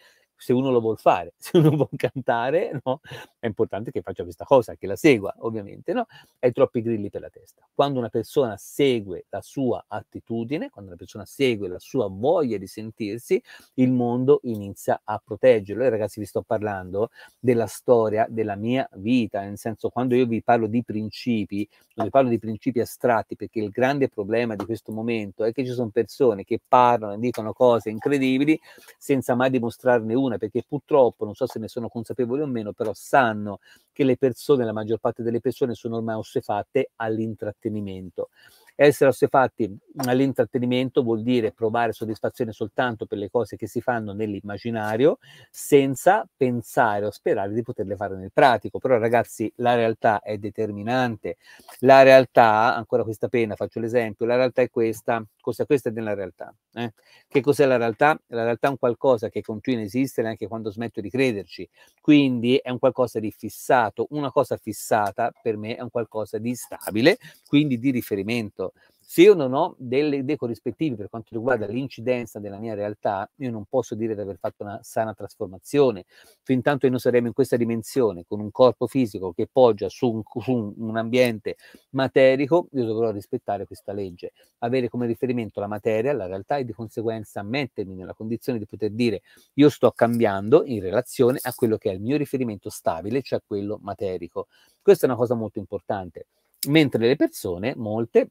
se uno lo vuole fare, (laughs) se uno vuole cantare, no? È importante che faccia questa cosa, che la segua, ovviamente, no? Hai troppi grilli per la testa. Quando una persona segue la sua attitudine, quando una persona segue la sua voglia di sentirsi, il mondo inizia a proteggerlo. E ragazzi, vi sto parlando della storia della mia vita, nel senso quando io vi parlo di principi, non vi parlo di principi astratti, perché il grande problema di questo momento è che ci sono persone che parlano e dicono cose incredibili senza mai dimostrarne una persone, perché purtroppo, non so se ne sono consapevoli o meno, però sanno che le persone, la maggior parte delle persone, sono ormai ossefatte all'intrattenimento. Essere assuefatti all'intrattenimento vuol dire provare soddisfazione soltanto per le cose che si fanno nell'immaginario, senza pensare o sperare di poterle fare nel pratico. Però ragazzi, la realtà è determinante. La realtà, ancora questa pena, faccio l'esempio, la realtà è questa, cosa questa è della realtà. Eh? Che cos'è la realtà? La realtà è un qualcosa che continua a esistere anche quando smetto di crederci. Quindi è un qualcosa di fissato. Una cosa fissata per me è un qualcosa di stabile, quindi di riferimento detto, se io non ho delle, dei corrispettivi per quanto riguarda l'incidenza della mia realtà, io non posso dire di aver fatto una sana trasformazione. Fin tanto io non saremo in questa dimensione, con un corpo fisico che poggia su un, su un ambiente materico, io dovrò rispettare questa legge, avere come riferimento la materia, la realtà e di conseguenza mettermi nella condizione di poter dire io sto cambiando in relazione a quello che è il mio riferimento stabile, cioè quello materico. Questa è una cosa molto importante. Mentre le persone, molte,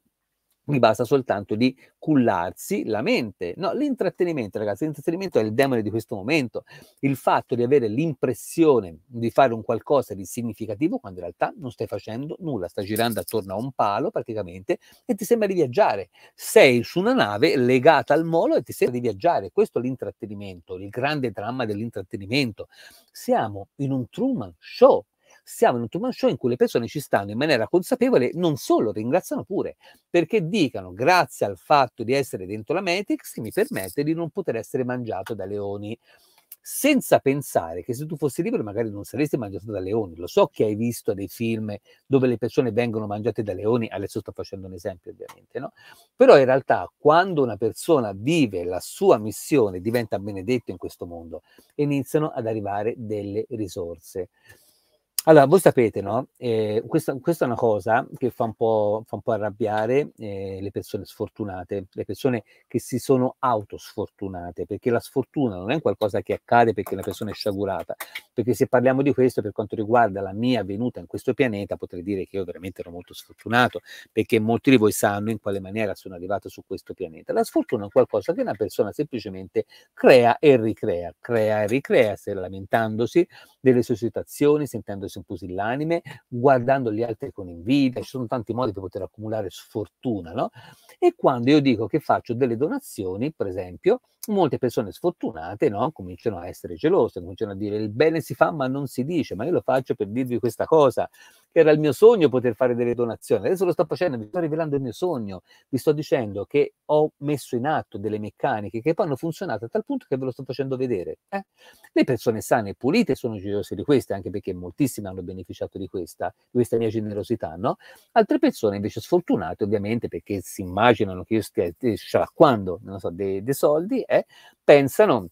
mi basta soltanto di cullarsi la mente. No, l'intrattenimento, ragazzi, l'intrattenimento è il demone di questo momento. Il fatto di avere l'impressione di fare un qualcosa di significativo quando in realtà non stai facendo nulla, stai girando attorno a un palo praticamente e ti sembra di viaggiare. Sei su una nave legata al molo e ti sembra di viaggiare. Questo è l'intrattenimento, il grande dramma dell'intrattenimento. Siamo in un Truman Show siamo in un Truman Show in cui le persone ci stanno in maniera consapevole, non solo ringraziano pure, perché dicano grazie al fatto di essere dentro la Matrix mi permette di non poter essere mangiato da leoni senza pensare che se tu fossi libero magari non saresti mangiato da leoni. Lo so che hai visto dei film dove le persone vengono mangiate da leoni, adesso sto facendo un esempio ovviamente, no? Però in realtà quando una persona vive la sua missione diventa benedetto in questo mondo e iniziano ad arrivare delle risorse. Allora, voi sapete, no? Eh, questa, questa, è una cosa che fa un po', fa un po arrabbiare eh, le persone sfortunate, le persone che si sono autosfortunate, perché la sfortuna non è qualcosa che accade perché una persona è sciagurata, perché se parliamo di questo per quanto riguarda la mia venuta in questo pianeta, potrei dire che io veramente ero molto sfortunato, perché molti di voi sanno in quale maniera sono arrivato su questo pianeta. La sfortuna è qualcosa che una persona semplicemente crea e ricrea, crea e ricrea, se lamentandosi, delle sue situazioni, sentendosi un pusillanime, guardando gli altri con invidia, ci sono tanti modi per poter accumulare sfortuna, no? E quando io dico che faccio delle donazioni, per esempio, molte persone sfortunate no, cominciano a essere gelose, cominciano a dire il bene si fa ma non si dice, ma io lo faccio per dirvi questa cosa era il mio sogno poter fare delle donazioni, adesso lo sto facendo, vi sto rivelando il mio sogno, vi sto dicendo che ho messo in atto delle meccaniche che poi hanno funzionato a tal punto che ve lo sto facendo vedere. Eh? Le persone sane e pulite sono generose di questa, anche perché moltissime hanno beneficiato di questa, di questa mia generosità, no? Altre persone invece sfortunate, ovviamente, perché si immaginano che io stia eh, scialacquando, non so, dei de soldi, eh? pensano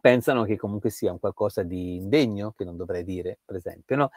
pensano che comunque sia un qualcosa di indegno, che non dovrei dire, per esempio, no?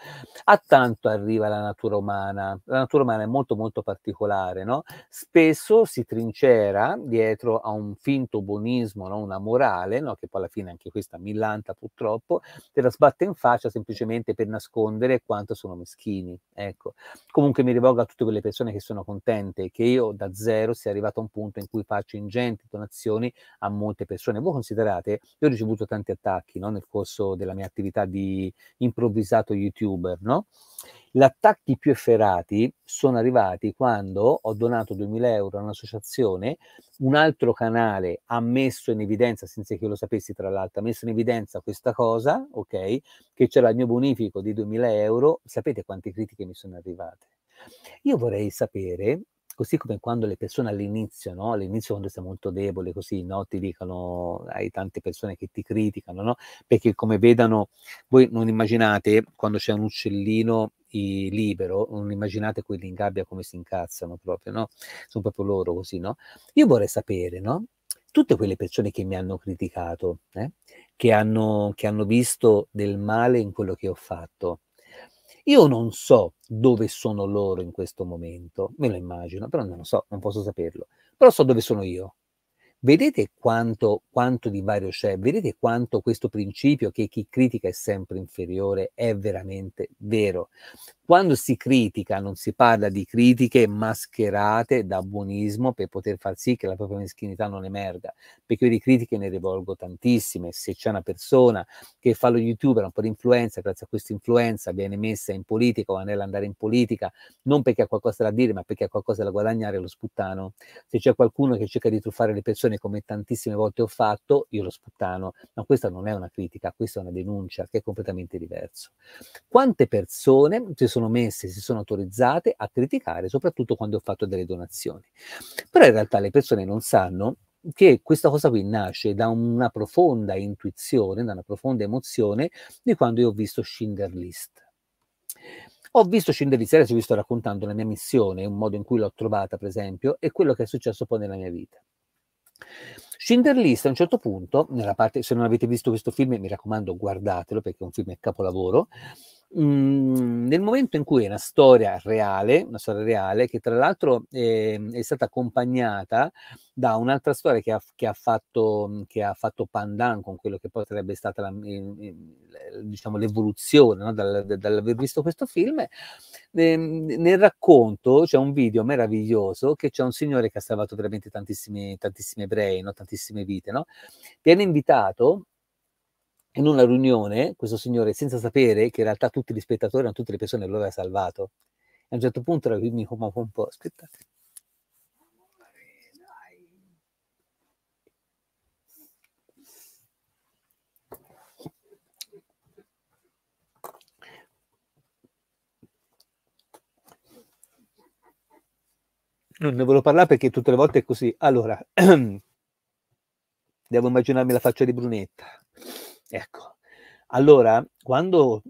A tanto arriva la natura umana. La natura umana è molto molto particolare, no? Spesso si trincera dietro a un finto buonismo, no? una morale, no? che poi alla fine anche questa millanta purtroppo, te la sbatte in faccia semplicemente per nascondere quanto sono meschini, ecco. Comunque mi rivolgo a tutte quelle persone che sono contente che io da zero sia arrivato a un punto in cui faccio ingenti donazioni a molte persone. Voi considerate, io ricevuto tanti attacchi no? nel corso della mia attività di improvvisato youtuber. No? Gli attacchi più efferati sono arrivati quando ho donato 2000 euro a un'associazione, un altro canale ha messo in evidenza, senza che io lo sapessi tra l'altro, ha messo in evidenza questa cosa, ok? Che c'era il mio bonifico di 2000 euro. Sapete quante critiche mi sono arrivate? Io vorrei sapere Così come quando le persone all'inizio, no? all'inizio quando sei molto debole, così no? ti dicono, hai tante persone che ti criticano, no? perché come vedano, voi non immaginate quando c'è un uccellino libero, non immaginate quelli in gabbia come si incazzano proprio, no? sono proprio loro così, no? Io vorrei sapere, no? tutte quelle persone che mi hanno criticato, eh? che, hanno, che hanno visto del male in quello che ho fatto, io non so dove sono loro in questo momento, me lo immagino, però non lo so, non posso saperlo. Però so dove sono io. Vedete quanto quanto di vario c'è, vedete quanto questo principio che chi critica è sempre inferiore è veramente vero. Quando si critica non si parla di critiche mascherate da buonismo per poter far sì che la propria meschinità non emerga, perché io di critiche ne rivolgo tantissime, se c'è una persona che fa lo youtuber, un po' di influenza, grazie a questa influenza viene messa in politica o anella andare in politica, non perché ha qualcosa da dire ma perché ha qualcosa da guadagnare lo sputtano, se c'è qualcuno che cerca di truffare le persone come tantissime volte ho fatto, fatto, io lo sputtano, ma questa non è una critica, questa è una denuncia che è completamente diverso. Quante persone si sono messe, si sono autorizzate a criticare, soprattutto quando ho fatto delle donazioni. Però in realtà le persone non sanno che questa cosa qui nasce da una profonda intuizione, da una profonda emozione di quando io ho visto Schindler List. Ho visto Schindler List, adesso vi sto raccontando la mia missione, un modo in cui l'ho trovata per esempio, e quello che è successo poi nella mia vita. Schindler List a un certo punto, nella parte, se non avete visto questo film, mi raccomando, guardatelo perché è un film capolavoro. Mhmm, nel momento in cui è una storia reale, una storia reale che tra l'altro è, ehm, è stata accompagnata da un'altra storia che ha, che ha, fatto, mhmm, che ha fatto pandan con quello che poi sarebbe stata la, mhmm, diciamo, l'evoluzione no? Dal, dall'aver visto questo film, ehm, nel racconto c'è un video meraviglioso che c'è un signore che ha salvato veramente tantissimi, tantissimi ebrei, no? tantissime vite, no? viene invitato in una riunione, questo signore, senza sapere che in realtà tutti gli spettatori erano tutte le persone che lo aveva salvato, a un certo punto era qui, mi coma un po', aspettate. Non ne volevo parlare perché tutte le volte è così. Allora, (clears throat) devo immaginarmi la faccia di Brunetta. Ecco, allora quando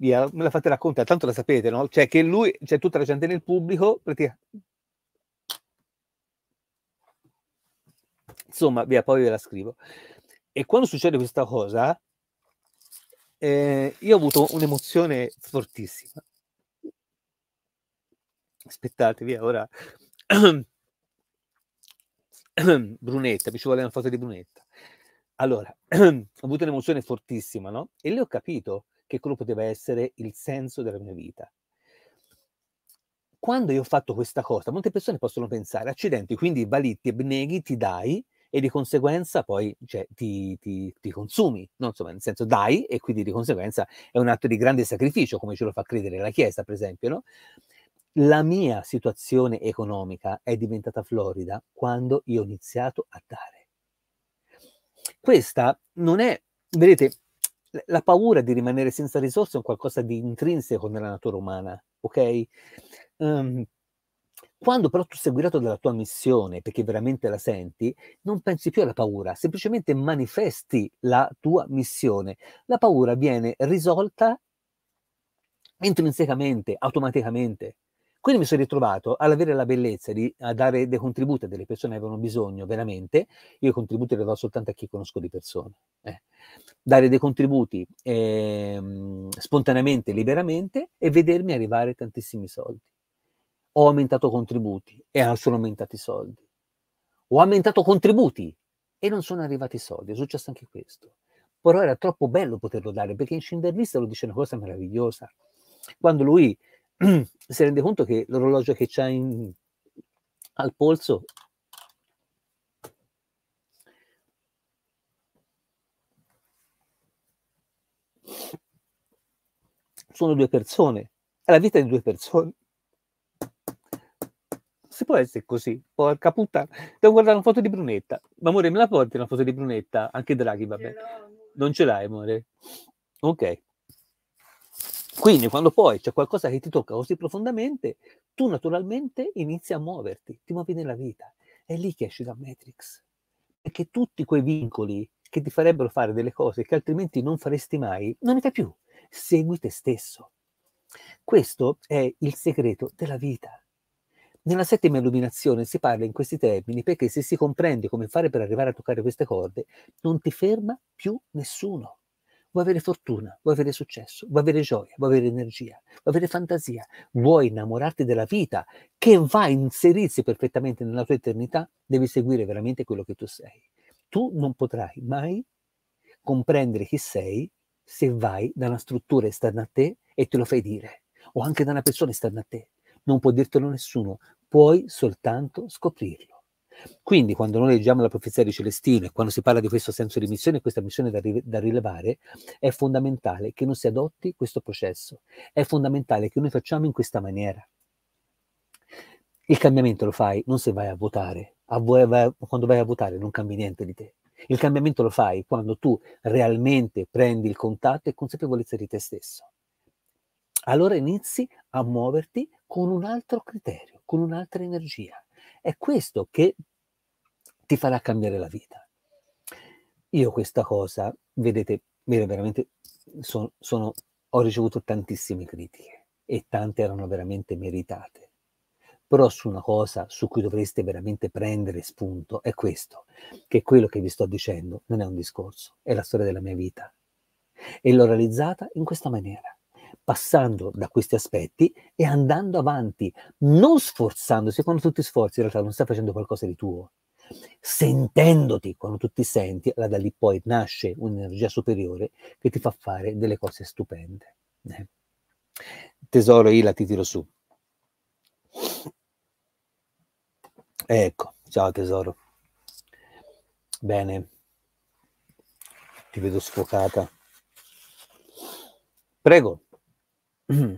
via, me la fate raccontare, tanto la sapete, no? Cioè che lui, c'è cioè tutta la gente nel pubblico, praticamente... Insomma, via, poi ve la scrivo. E quando succede questa cosa, eh, io ho avuto un'emozione fortissima. Aspettate, via, ora... (clears throat) (clears throat) Brunetta, mi ci vuole una foto di Brunetta. Allora, (clears throat) ho avuto un'emozione fortissima, no? E lì ho capito che quello poteva essere il senso della mia vita. Quando io ho fatto questa cosa, molte persone possono pensare, accidenti, quindi va e ti ti dai e di conseguenza poi cioè, ti, ti, ti, consumi, no? Insomma, nel senso dai e quindi di conseguenza è un atto di grande sacrificio, come ce lo fa credere la Chiesa, per esempio, no? la mia situazione economica è diventata florida quando io ho iniziato a dare. Questa non è, vedete, la paura di rimanere senza risorse è qualcosa di intrinseco nella natura umana, ok? Um, quando però tu sei guidato dalla tua missione, perché veramente la senti, non pensi più alla paura, semplicemente manifesti la tua missione. La paura viene risolta intrinsecamente, automaticamente. Quindi mi sono ritrovato all'avere la bellezza di a dare dei contributi a delle persone che avevano bisogno veramente, io i contributi li do soltanto a chi conosco di persone, eh. dare dei contributi eh, spontaneamente, liberamente e vedermi arrivare tantissimi soldi. Ho aumentato contributi e sono aumentati i soldi. Ho aumentato contributi e non sono arrivati i soldi, è successo anche questo. Però era troppo bello poterlo dare perché in Schindler lo dice una cosa meravigliosa quando lui (clears throat) si rende conto che l'orologio che c'ha in, al polso sono due persone, è la vita di due persone. Si può essere così, porca puttana. Devo guardare una foto di Brunetta. Ma amore, me la porti una foto di Brunetta? Anche Draghi, vabbè. Non ce l'hai, amore. Ok. Quindi quando poi c'è qualcosa che ti tocca così profondamente, tu naturalmente inizi a muoverti, ti muovi nella vita. È lì che esci da Matrix. Perché tutti quei vincoli che ti farebbero fare delle cose che altrimenti non faresti mai, non ne fai più. Segui te stesso. Questo è il segreto della vita. Nella settima illuminazione si parla in questi termini perché se si comprende come fare per arrivare a toccare queste corde, non ti ferma più nessuno vuoi avere fortuna, vuoi avere successo, vuoi avere gioia, vuoi avere energia, vuoi avere fantasia, vuoi innamorarti della vita che va a inserirsi perfettamente nella tua eternità, devi seguire veramente quello che tu sei. Tu non potrai mai comprendere chi sei se vai da una struttura esterna a te e te lo fai dire, o anche da una persona esterna a te. Non può dirtelo nessuno, puoi soltanto scoprirlo. Quindi quando noi leggiamo la profezia di Celestino e quando si parla di questo senso di missione, questa missione da, da rilevare, è fondamentale che non si adotti questo processo, è fondamentale che noi facciamo in questa maniera. Il cambiamento lo fai non se vai a votare, a vai, quando vai a votare non cambi niente di te. Il cambiamento lo fai quando tu realmente prendi il contatto e consapevolezza di te stesso. Allora inizi a muoverti con un altro criterio, con un'altra energia. È questo che ti farà cambiare la vita. Io questa cosa, vedete, veramente sono, sono, ho ricevuto tantissime critiche e tante erano veramente meritate. Però su una cosa su cui dovreste veramente prendere spunto è questo, che quello che vi sto dicendo non è un discorso, è la storia della mia vita. E l'ho realizzata in questa maniera passando da questi aspetti e andando avanti, non sforzandosi quando tu ti sforzi, in realtà non stai facendo qualcosa di tuo, sentendoti quando tu ti senti, allora da lì poi nasce un'energia superiore che ti fa fare delle cose stupende. Eh. Tesoro, Ila, la ti tiro su. Ecco, ciao tesoro. Bene, ti vedo sfocata. Prego. Mh. Mm-hmm.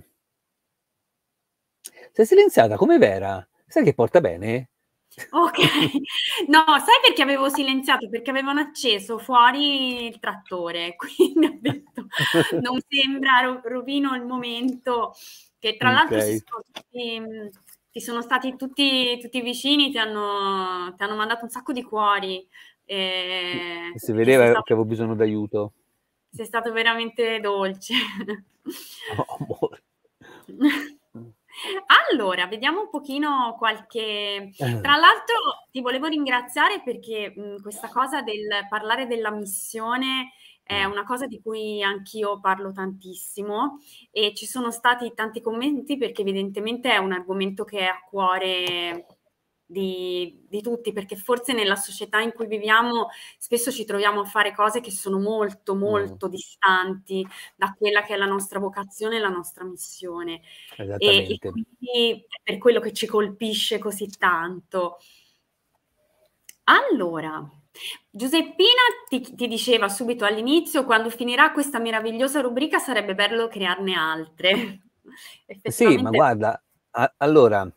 Sei silenziata come Vera. Sai che porta bene? Ok, (laughs) No, sai perché avevo silenziato? Perché avevano acceso fuori il trattore, (laughs) quindi ho detto non sembra ro rovino il momento che tra l'altro Okay. ti mm, sono stati tutti tutti vicini, ti hanno ti hanno mandato un sacco di cuori, eh, E Si perché sei vedeva che avevo bisogno d'aiuto. Sei stato veramente dolce. (laughs) Oh, (laughs) allora, vediamo un pochino qualche... Eh. Tra l'altro ti volevo ringraziare perché mh, questa cosa del parlare della missione è mm. una cosa di cui anch'io parlo tantissimo e ci sono stati tanti commenti perché evidentemente è un argomento che è a cuore di, di, tutti, perché forse nella società in cui viviamo spesso ci troviamo a fare cose che sono molto, mm. molto mm. distanti da quella che è la nostra vocazione e la nostra missione. E, e quindi per quello che ci colpisce così tanto. Allora, Giuseppina ti, ti, diceva subito all'inizio, quando finirà questa meravigliosa rubrica sarebbe bello crearne altre. (laughs) sì, ma guarda, a- allora,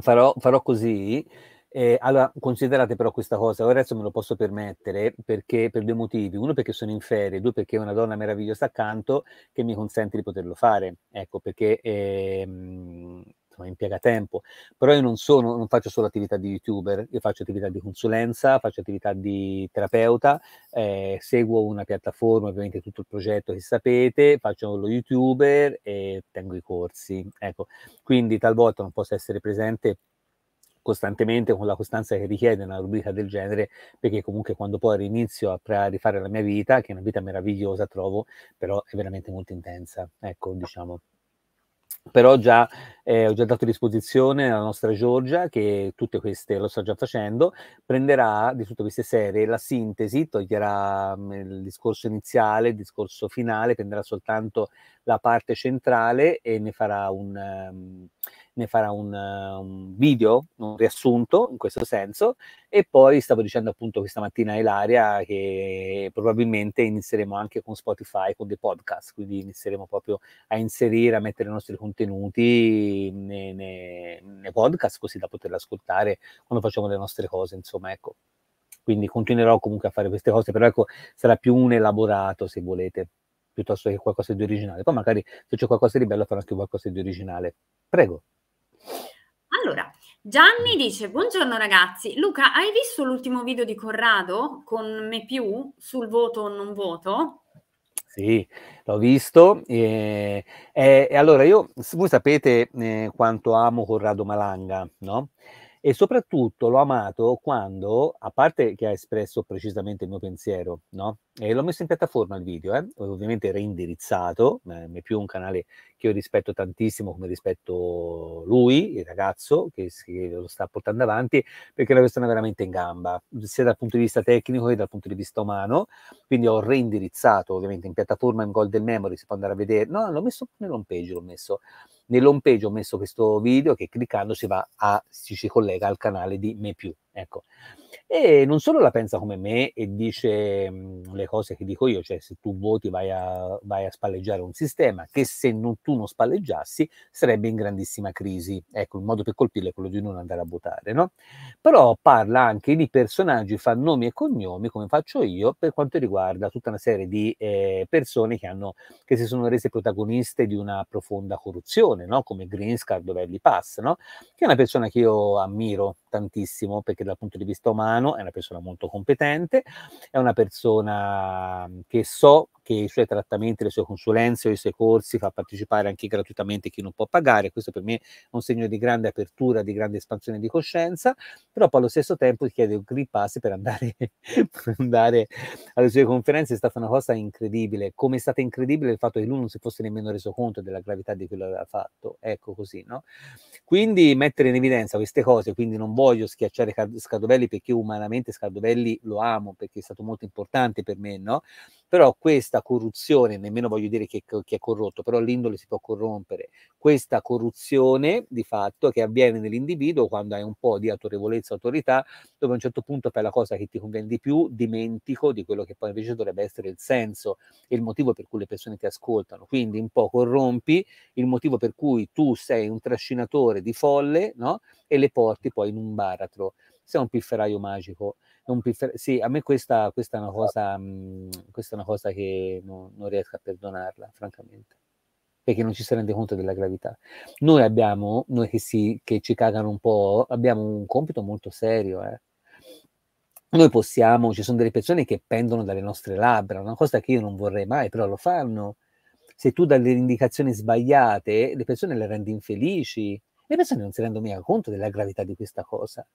farò, farò così. Eh, allora, considerate però questa cosa, ora adesso me lo posso permettere perché, per due motivi. Uno perché sono in ferie, due perché è una donna meravigliosa accanto che mi consente di poterlo fare. Ecco, perché ehm, insomma, impiega tempo, però io non, sono, non faccio solo attività di youtuber, io faccio attività di consulenza, faccio attività di terapeuta, eh, seguo una piattaforma, ovviamente tutto il progetto che sapete, faccio lo youtuber e tengo i corsi. Ecco, quindi talvolta non posso essere presente costantemente con la costanza che richiede una rubrica del genere, perché comunque quando poi inizio a rifare la mia vita, che è una vita meravigliosa, trovo, però è veramente molto intensa, ecco, diciamo però già eh, ho già dato a disposizione alla nostra Giorgia, che tutte queste lo sta già facendo, prenderà di tutte queste serie la sintesi, toglierà mh, mm, il discorso iniziale, il discorso finale, prenderà soltanto la parte centrale e ne farà un, um, ne farà un, un, video, un riassunto in questo senso. E poi stavo dicendo appunto questa mattina a Ilaria che probabilmente inizieremo anche con Spotify, con dei podcast, quindi inizieremo proprio a inserire, a mettere i nostri contenuti nei, nei, nei podcast così da poterli ascoltare quando facciamo le nostre cose, insomma, ecco. Quindi continuerò comunque a fare queste cose, però ecco, sarà più un elaborato se volete piuttosto che qualcosa di originale. Poi magari se c'è qualcosa di bello farò anche qualcosa di originale. Prego. Allora, Gianni dice: Buongiorno ragazzi, Luca, hai visto l'ultimo video di Corrado con me più sul voto o non voto? Sì, l'ho visto. E, e, e allora io, voi sapete eh, quanto amo Corrado Malanga, no? e soprattutto l'ho amato quando, a parte che ha espresso precisamente il mio pensiero, no? E l'ho messo in piattaforma il video, eh? ovviamente reindirizzato, eh, è più un canale che io rispetto tantissimo come rispetto lui, il ragazzo che, che lo sta portando avanti, perché è una persona veramente in gamba, sia dal punto di vista tecnico che dal punto di vista umano, quindi ho reindirizzato ovviamente in piattaforma in Golden Memory, si può andare a vedere, no, l'ho messo nell'home page, l'ho messo nell'home page ho messo questo video che cliccando si, va a, si, si collega al canale di Me Più. Ecco. E non solo la pensa come me e dice mhmm, le cose che dico io, cioè se tu voti vai a, vai a spalleggiare un sistema che se non, tu non spalleggiassi sarebbe in grandissima crisi. Ecco, il modo per colpirlo è quello di non andare a votare, no? Però parla anche di personaggi, fa nomi e cognomi, come faccio io, per quanto riguarda tutta una serie di eh, persone che, hanno, che si sono rese protagoniste di una profonda corruzione, no? Come Greenscar, Dovelli Pass, no? Che è una persona che io ammiro tantissimo perché dal punto di vista umano, è una persona molto competente, è una persona che so che i suoi trattamenti, le sue consulenze o i suoi corsi fa partecipare anche gratuitamente chi non può pagare. Questo per me è un segno di grande apertura, di grande espansione di coscienza, però poi allo stesso tempo chiede un green pass per andare, (laughs) per andare alle sue conferenze. È stata una cosa incredibile, come è stato incredibile il fatto che lui non si fosse nemmeno reso conto della gravità di quello che aveva fatto. Ecco così, no? Quindi mettere in evidenza queste cose, quindi non voglio schiacciare Scardovelli perché umanamente Scardovelli lo amo, perché è stato molto importante per me, no? però questa corruzione, nemmeno voglio dire che, che è corrotto, però l'indole si può corrompere, questa corruzione di fatto che avviene nell'individuo quando hai un po' di autorevolezza, autorità, dove a un certo punto fai la cosa che ti conviene di più, dimentico di quello che poi invece dovrebbe essere il senso e il motivo per cui le persone ti ascoltano, quindi un po' corrompi il motivo per cui tu sei un trascinatore di folle no? e le porti poi in un baratro sei un pifferaio magico. Piffer... Sì, a me questa, questa, è una esatto. cosa, mh, mhmm, questa è una cosa che non, non riesco a perdonarla, francamente perché non ci si rende conto della gravità. Noi abbiamo, noi che, si, che ci cagano un po', abbiamo un compito molto serio. Eh. Noi possiamo, ci sono delle persone che pendono dalle nostre labbra, una cosa che io non vorrei mai, però lo fanno. Se tu dai delle indicazioni sbagliate, le persone le rendi infelici. Le persone non si rendono mica conto della gravità di questa cosa.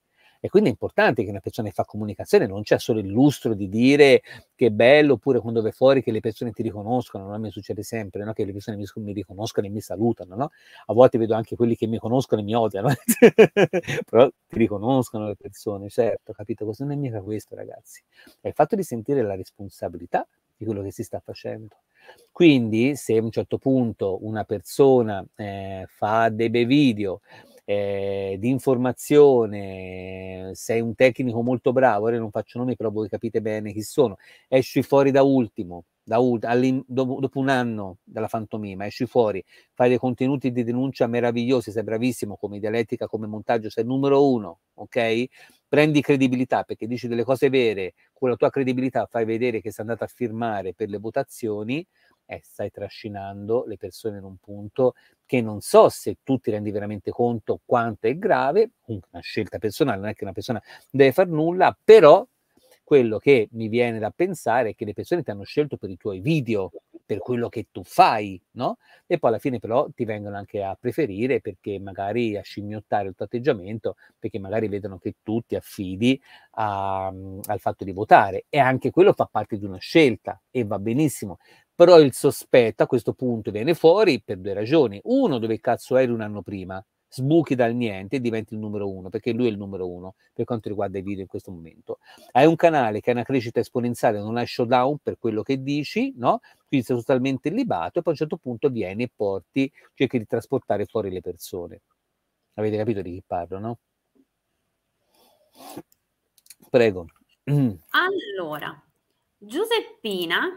E quindi è importante che una persona che fa comunicazione non c'è solo il lustro di dire che è bello, oppure quando vai fuori che le persone ti riconoscono, no? a me succede sempre no? che le persone mi, mi riconoscono e mi salutano, no? a volte vedo anche quelli che mi conoscono e mi odiano, (laughs) però ti riconoscono le persone, certo, capito? Questo non è mica questo ragazzi, è il fatto di sentire la responsabilità di quello che si sta facendo. Quindi se a un certo punto una persona eh, fa dei bei video, eh, di informazione, sei un tecnico molto bravo, ora non faccio nomi però voi capite bene chi sono, esci fuori da ultimo, da ult- dopo, dopo, un anno dalla fantomima, esci fuori, fai dei contenuti di denuncia meravigliosi, sei bravissimo come dialettica, come montaggio, sei numero uno, ok? Prendi credibilità perché dici delle cose vere, con la tua credibilità fai vedere che sei andato a firmare per le votazioni, eh, stai trascinando le persone in un punto che non so se tu ti rendi veramente conto quanto è grave, una scelta personale, non è che una persona deve far nulla, però quello che mi viene da pensare è che le persone ti hanno scelto per i tuoi video, per quello che tu fai, no? E poi alla fine però ti vengono anche a preferire perché magari a scimmiottare il tuo atteggiamento, perché magari vedono che tu ti affidi a, al fatto di votare e anche quello fa parte di una scelta e va benissimo, però il sospetto a questo punto viene fuori per due ragioni. Uno, dove cazzo eri un anno prima? Sbuchi dal niente e diventi il numero uno, perché lui è il numero uno per quanto riguarda i video in questo momento. Hai un canale che ha una crescita esponenziale, non hai showdown per quello che dici, no? Quindi sei totalmente libato e poi a un certo punto vieni e porti, cerchi di trasportare fuori le persone. Avete capito di chi parlo, no? Prego. (clears throat) Allora, Giuseppina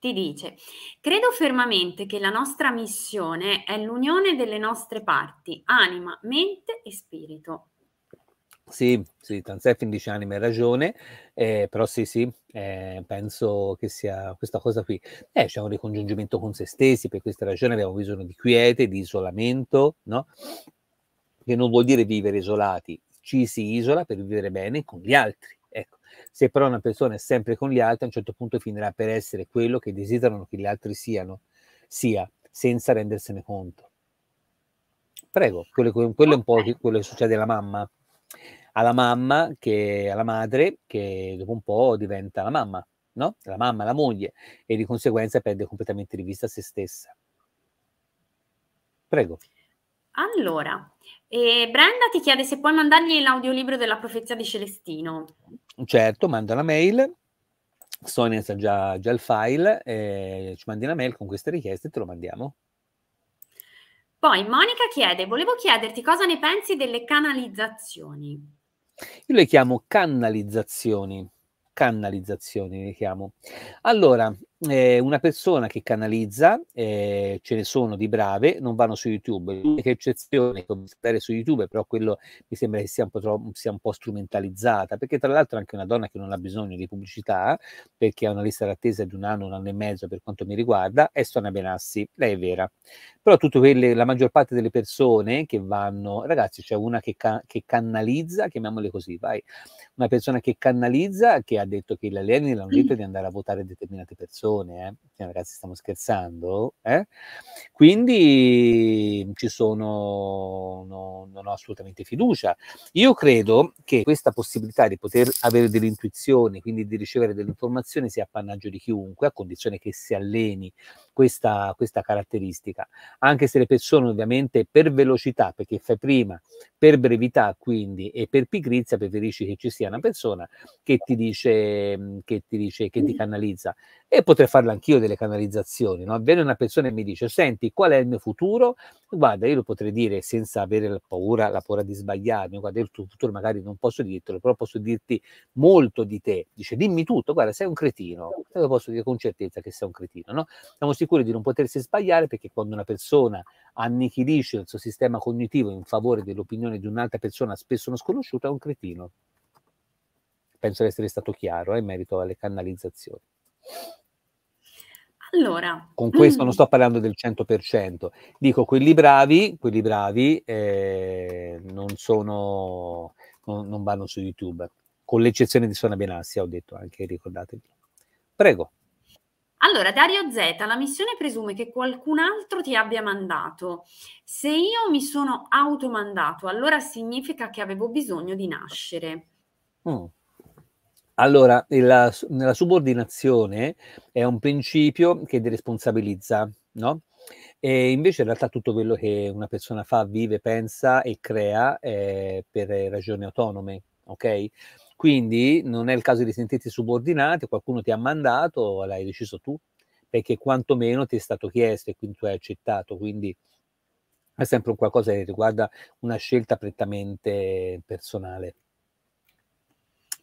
ti dice, credo fermamente che la nostra missione è l'unione delle nostre parti, anima, mente e spirito. Sì, sì, Tanzeffin dice anima e ragione, eh, però sì, sì, eh, penso che sia questa cosa qui. Eh, c'è un ricongiungimento con se stessi, per questa ragione abbiamo bisogno di quiete, di isolamento, no? Che non vuol dire vivere isolati, ci si isola per vivere bene con gli altri se però una persona è sempre con gli altri, a un certo punto finirà per essere quello che desiderano che gli altri siano, sia, senza rendersene conto. Prego, quello, quello è un po' quello che succede alla mamma. Alla mamma, che, alla madre, che dopo un po' diventa la mamma, no? La mamma, la moglie, e di conseguenza perde completamente di vista se stessa. Prego. Allora, eh, Brenda ti chiede se puoi mandargli l'audiolibro della profezia di Celestino. Certo, manda la mail, Sonia ha già, già il file, eh, ci mandi una mail con queste richieste e te lo mandiamo. Poi Monica chiede, volevo chiederti cosa ne pensi delle canalizzazioni. Io le chiamo canalizzazioni, canalizzazioni le chiamo. Allora, eh, una persona che canalizza, eh, ce ne sono di brave, non vanno su YouTube. L'unica eccezione che ho su YouTube, però quello mi sembra che sia un, po troppo, sia un po' strumentalizzata, perché tra l'altro è anche una donna che non ha bisogno di pubblicità, perché ha una lista d'attesa di un anno, un anno e mezzo per quanto mi riguarda, è Sona Benassi, lei è vera. Però tutte quelle, la maggior parte delle persone che vanno, ragazzi, c'è una che, ca che canalizza, chiamiamole così, vai, una persona che canalizza, che ha detto che gli alieni l'hanno mm. detto di andare a votare determinate persone persone, eh? Cioè, ragazzi stiamo scherzando, eh? quindi ci sono, no, non ho assolutamente fiducia. Io credo che questa possibilità di poter avere delle intuizioni, quindi di ricevere delle informazioni, sia appannaggio di chiunque, a condizione che si alleni questa, questa caratteristica, anche se le persone ovviamente per velocità, perché fai prima, per brevità quindi e per pigrizia preferisci che ci sia una persona che ti dice, mm, che ti, dice, che ti canalizza. E potrei farlo anch'io delle canalizzazioni, no? Viene una persona e mi dice, senti, qual è il mio futuro? Guarda, io lo potrei dire senza avere la paura, la paura di sbagliarmi, guarda, il tuo futuro magari non posso dirtelo, però posso dirti molto di te. Dice, dimmi tutto, guarda, sei un cretino. Te lo posso dire con certezza che sei un cretino, no? Siamo sicuri sicuri di non potersi sbagliare perché quando una persona annichilisce il suo sistema cognitivo in favore dell'opinione di un'altra persona spesso non sconosciuta è un cretino. Penso di essere stato chiaro eh, in merito alle canalizzazioni. Allora, con questo mm. non sto parlando del 100%, dico quelli bravi, quelli bravi eh, non sono, non, non vanno su YouTube, con l'eccezione di Suona Benassi, ho detto anche, ricordatevi. Prego. Allora, Dario Z, la missione presume che qualcun altro ti abbia mandato. Se io mi sono automandato, allora significa che avevo bisogno di nascere. Mm. Allora, nella, nella, subordinazione è un principio che deresponsabilizza, no? E invece in realtà tutto quello che una persona fa, vive, pensa e crea è per ragioni autonome, ok? Quindi non è il caso di sentirti subordinato, qualcuno ti ha mandato, l'hai deciso tu, perché quantomeno ti è stato chiesto e quindi tu hai accettato. Quindi è sempre un qualcosa che riguarda una scelta prettamente personale.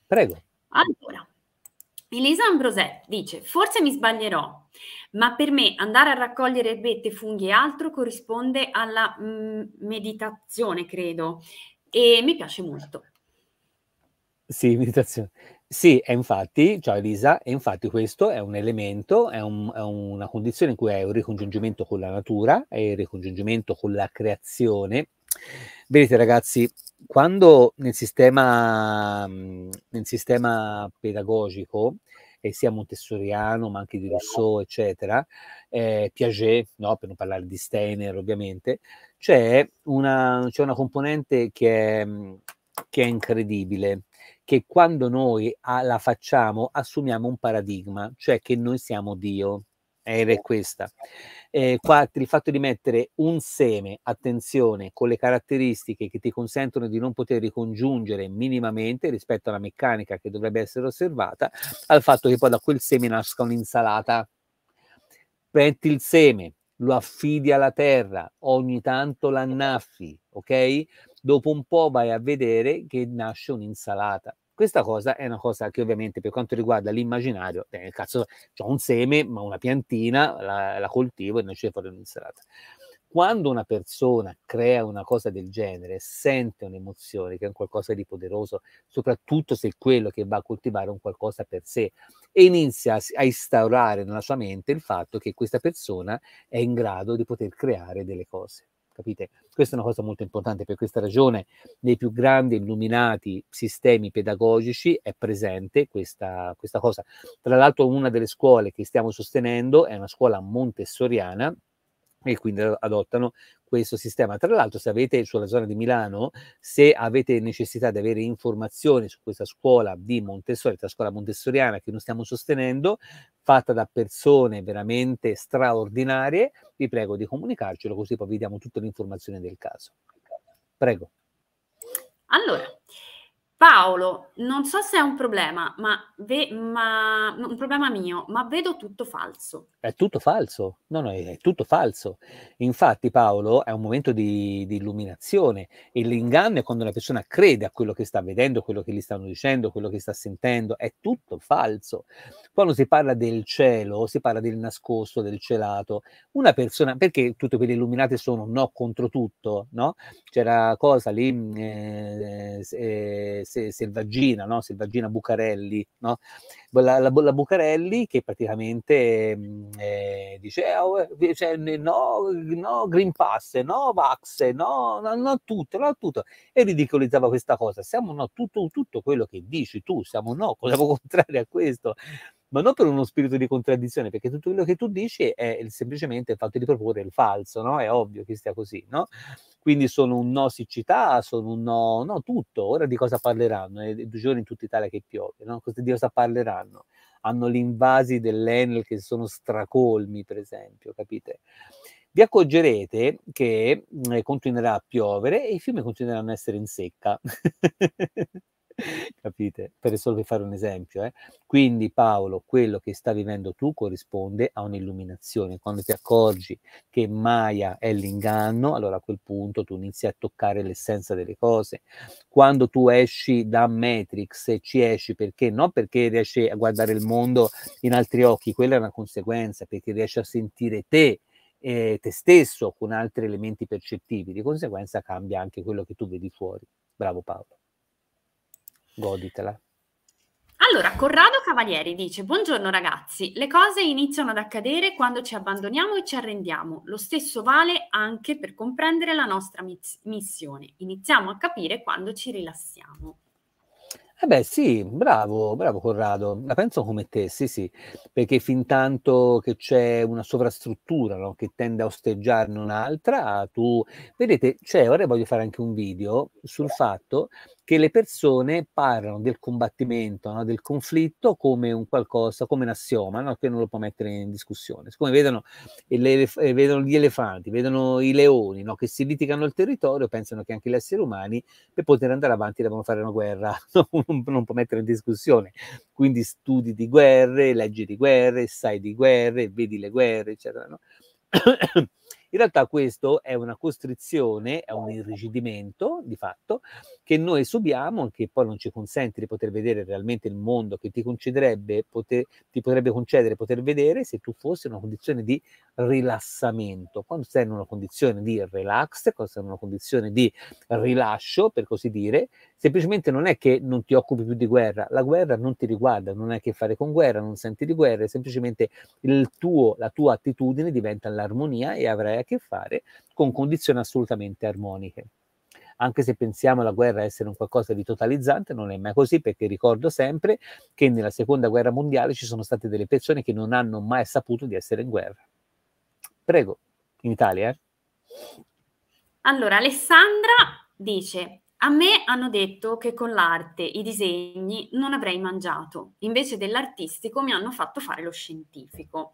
Prego. Allora, Elisa Ambrosè dice: Forse mi sbaglierò, ma per me andare a raccogliere erbette, funghi e altro corrisponde alla mh, mm, meditazione, credo, e mi piace molto. Sì, meditazione. Sì, e infatti, ciao Elisa, è infatti questo è un elemento, è, un, è una condizione in cui hai un ricongiungimento con la natura, e il ricongiungimento con la creazione. Vedete ragazzi, quando nel sistema, nel sistema pedagogico, e sia montessoriano, ma anche di Rousseau, eccetera, eh, Piaget, no, per non parlare di Steiner ovviamente, c'è una, c'è una componente che è, che è incredibile, che quando noi la facciamo assumiamo un paradigma, cioè che noi siamo Dio. Eh, ed è questa. Eh, qua, il fatto di mettere un seme, attenzione, con le caratteristiche che ti consentono di non poter ricongiungere minimamente rispetto alla meccanica che dovrebbe essere osservata, al fatto che poi da quel seme nasca un'insalata. Prendi il seme, lo affidi alla terra, ogni tanto l'annaffi, ok? dopo un po' vai a vedere che nasce un'insalata. Questa cosa è una cosa che ovviamente per quanto riguarda l'immaginario, eh, cazzo, ho un seme, ma una piantina, la, la coltivo e non ci fare un'insalata. Quando una persona crea una cosa del genere, sente un'emozione che è un qualcosa di poderoso, soprattutto se è quello che va a coltivare un qualcosa per sé, e inizia a instaurare nella sua mente il fatto che questa persona è in grado di poter creare delle cose capite? Questa è una cosa molto importante, per questa ragione nei più grandi illuminati sistemi pedagogici è presente questa, questa cosa. Tra l'altro una delle scuole che stiamo sostenendo è una scuola montessoriana, e quindi adottano questo sistema. Tra l'altro, se avete sulla zona di Milano, se avete necessità di avere informazioni su questa scuola di Montessori, questa scuola montessoriana che noi stiamo sostenendo, fatta da persone veramente straordinarie, vi prego di comunicarcelo così poi vi diamo tutte le informazioni del caso. Prego. Allora, Paolo, non so se è un problema, ma, ve- ma, un problema mio, ma vedo tutto falso. È tutto falso, no, no, è tutto falso. Infatti, Paolo, è un momento di, di illuminazione e l'inganno è quando una persona crede a quello che sta vedendo, quello che gli stanno dicendo, quello che sta sentendo, è tutto falso. Quando si parla del cielo, si parla del nascosto, del celato. Una persona, perché tutte quelle illuminate sono no contro tutto, no? C'era cosa lì... Mm, eh, eh, se, selvaggina, no? selvaggina Bucarelli, no? la, la, la, Bucarelli che praticamente mm, eh, dice eh, oh, eh cioè, no, no Green Pass, no Vax, no, no, no, tutto, no tutto, e ridicolizzava questa cosa, siamo no tutto, tutto quello che dici tu, siamo no, cosa vuoi (laughs) contrario a questo, ma non per uno spirito di contraddizione, perché tutto quello che tu dici è semplicemente il fatto di proporre il falso, no? È ovvio che stia così, no? Quindi sono un no siccità, sono un no, no tutto. Ora di cosa parleranno? È due giorni in tutta Italia che piove, no? Di cosa parleranno? Hanno gli invasi dell'Enel che sono stracolmi, per esempio, capite? vi accorgerete che eh, continuerà a piovere e i fiumi continueranno a essere in secca. (laughs) capite? Per solo fare un esempio. Eh? Quindi Paolo, quello che sta vivendo tu corrisponde a un'illuminazione. Quando ti accorgi che Maya è l'inganno, allora a quel punto tu inizi a toccare l'essenza delle cose. Quando tu esci da Matrix, e ci esci perché? Non perché riesci a guardare il mondo in altri occhi, quella è una conseguenza, perché riesci a sentire te E eh, te stesso con altri elementi percettivi, di conseguenza cambia anche quello che tu vedi fuori. Bravo Paolo goditela. Allora, Corrado Cavalieri dice: Buongiorno ragazzi, le cose iniziano ad accadere quando ci abbandoniamo e ci arrendiamo. Lo stesso vale anche per comprendere la nostra missione. Iniziamo a capire quando ci rilassiamo. Eh beh, sì, bravo, bravo Corrado, la penso come te, sì, sì, perché fin tanto che c'è una sovrastruttura no, che tende a osteggiarne un'altra, tu vedete, cioè, ora voglio fare anche un video sul fatto che che le persone parlano del combattimento, no? del conflitto come un qualcosa, come un assioma, no? che non lo può mettere in discussione. Siccome vedono, elef- eh, vedono gli elefanti, vedono i leoni no? che si litigano il territorio, pensano che anche gli esseri umani per poter andare avanti devono fare una guerra, (laughs) non, non può mettere in discussione. Quindi studi di guerre, leggi di guerre, sai di guerre, vedi le guerre, eccetera. In realtà questo è una costrizione, è un irrigidimento di fatto che noi subiamo, che poi non ci consente di poter vedere realmente il mondo che ti concederebbe, poter, ti potrebbe concedere poter vedere se tu fossi in una condizione di rilassamento. Quando sei in una condizione di relax, quando sei in una condizione di rilascio, per così dire, semplicemente non è che non ti occupi più di guerra, la guerra non ti riguarda, non hai a che fare con guerra, non senti di guerra, è semplicemente tuo, la tua attitudine diventa l'armonia e avrai a che fare con condizioni assolutamente armoniche. Anche se pensiamo alla guerra essere un qualcosa di totalizzante, non è mai così perché ricordo sempre che nella seconda guerra mondiale ci sono state delle persone che non hanno mai saputo di essere in guerra. Prego, in Italia. Allora, Alessandra dice, a me hanno detto che con l'arte, i disegni, non avrei mangiato, invece dell'artistico mi hanno fatto fare lo scientifico.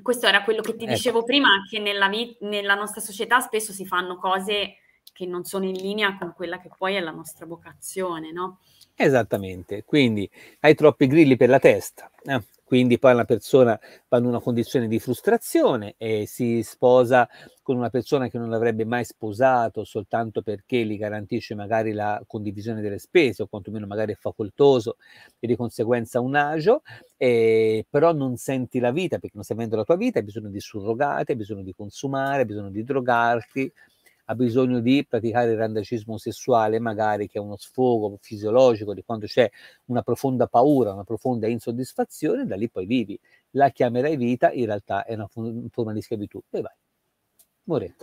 Questo era quello che ti ecco. dicevo prima, che nella, vi- nella nostra società spesso si fanno cose che non sono in linea con quella che poi è la nostra vocazione, no? Esattamente, quindi hai troppi grilli per la testa. Eh? Quindi poi una persona va in una condizione di frustrazione e si sposa con una persona che non l'avrebbe mai sposato soltanto perché gli garantisce magari la condivisione delle spese o quantomeno magari è facoltoso e di conseguenza un agio, eh, però non senti la vita perché non stai avendo la tua vita, hai bisogno di surrogate, hai bisogno di consumare, hai bisogno di drogarti, ha bisogno di praticare il randacismo sessuale, magari che è uno sfogo fisiologico di quando c'è una profonda paura, una profonda insoddisfazione, da lì poi vivi. La chiamerai vita, in realtà è una forma di schiavitù. E vai. Muore.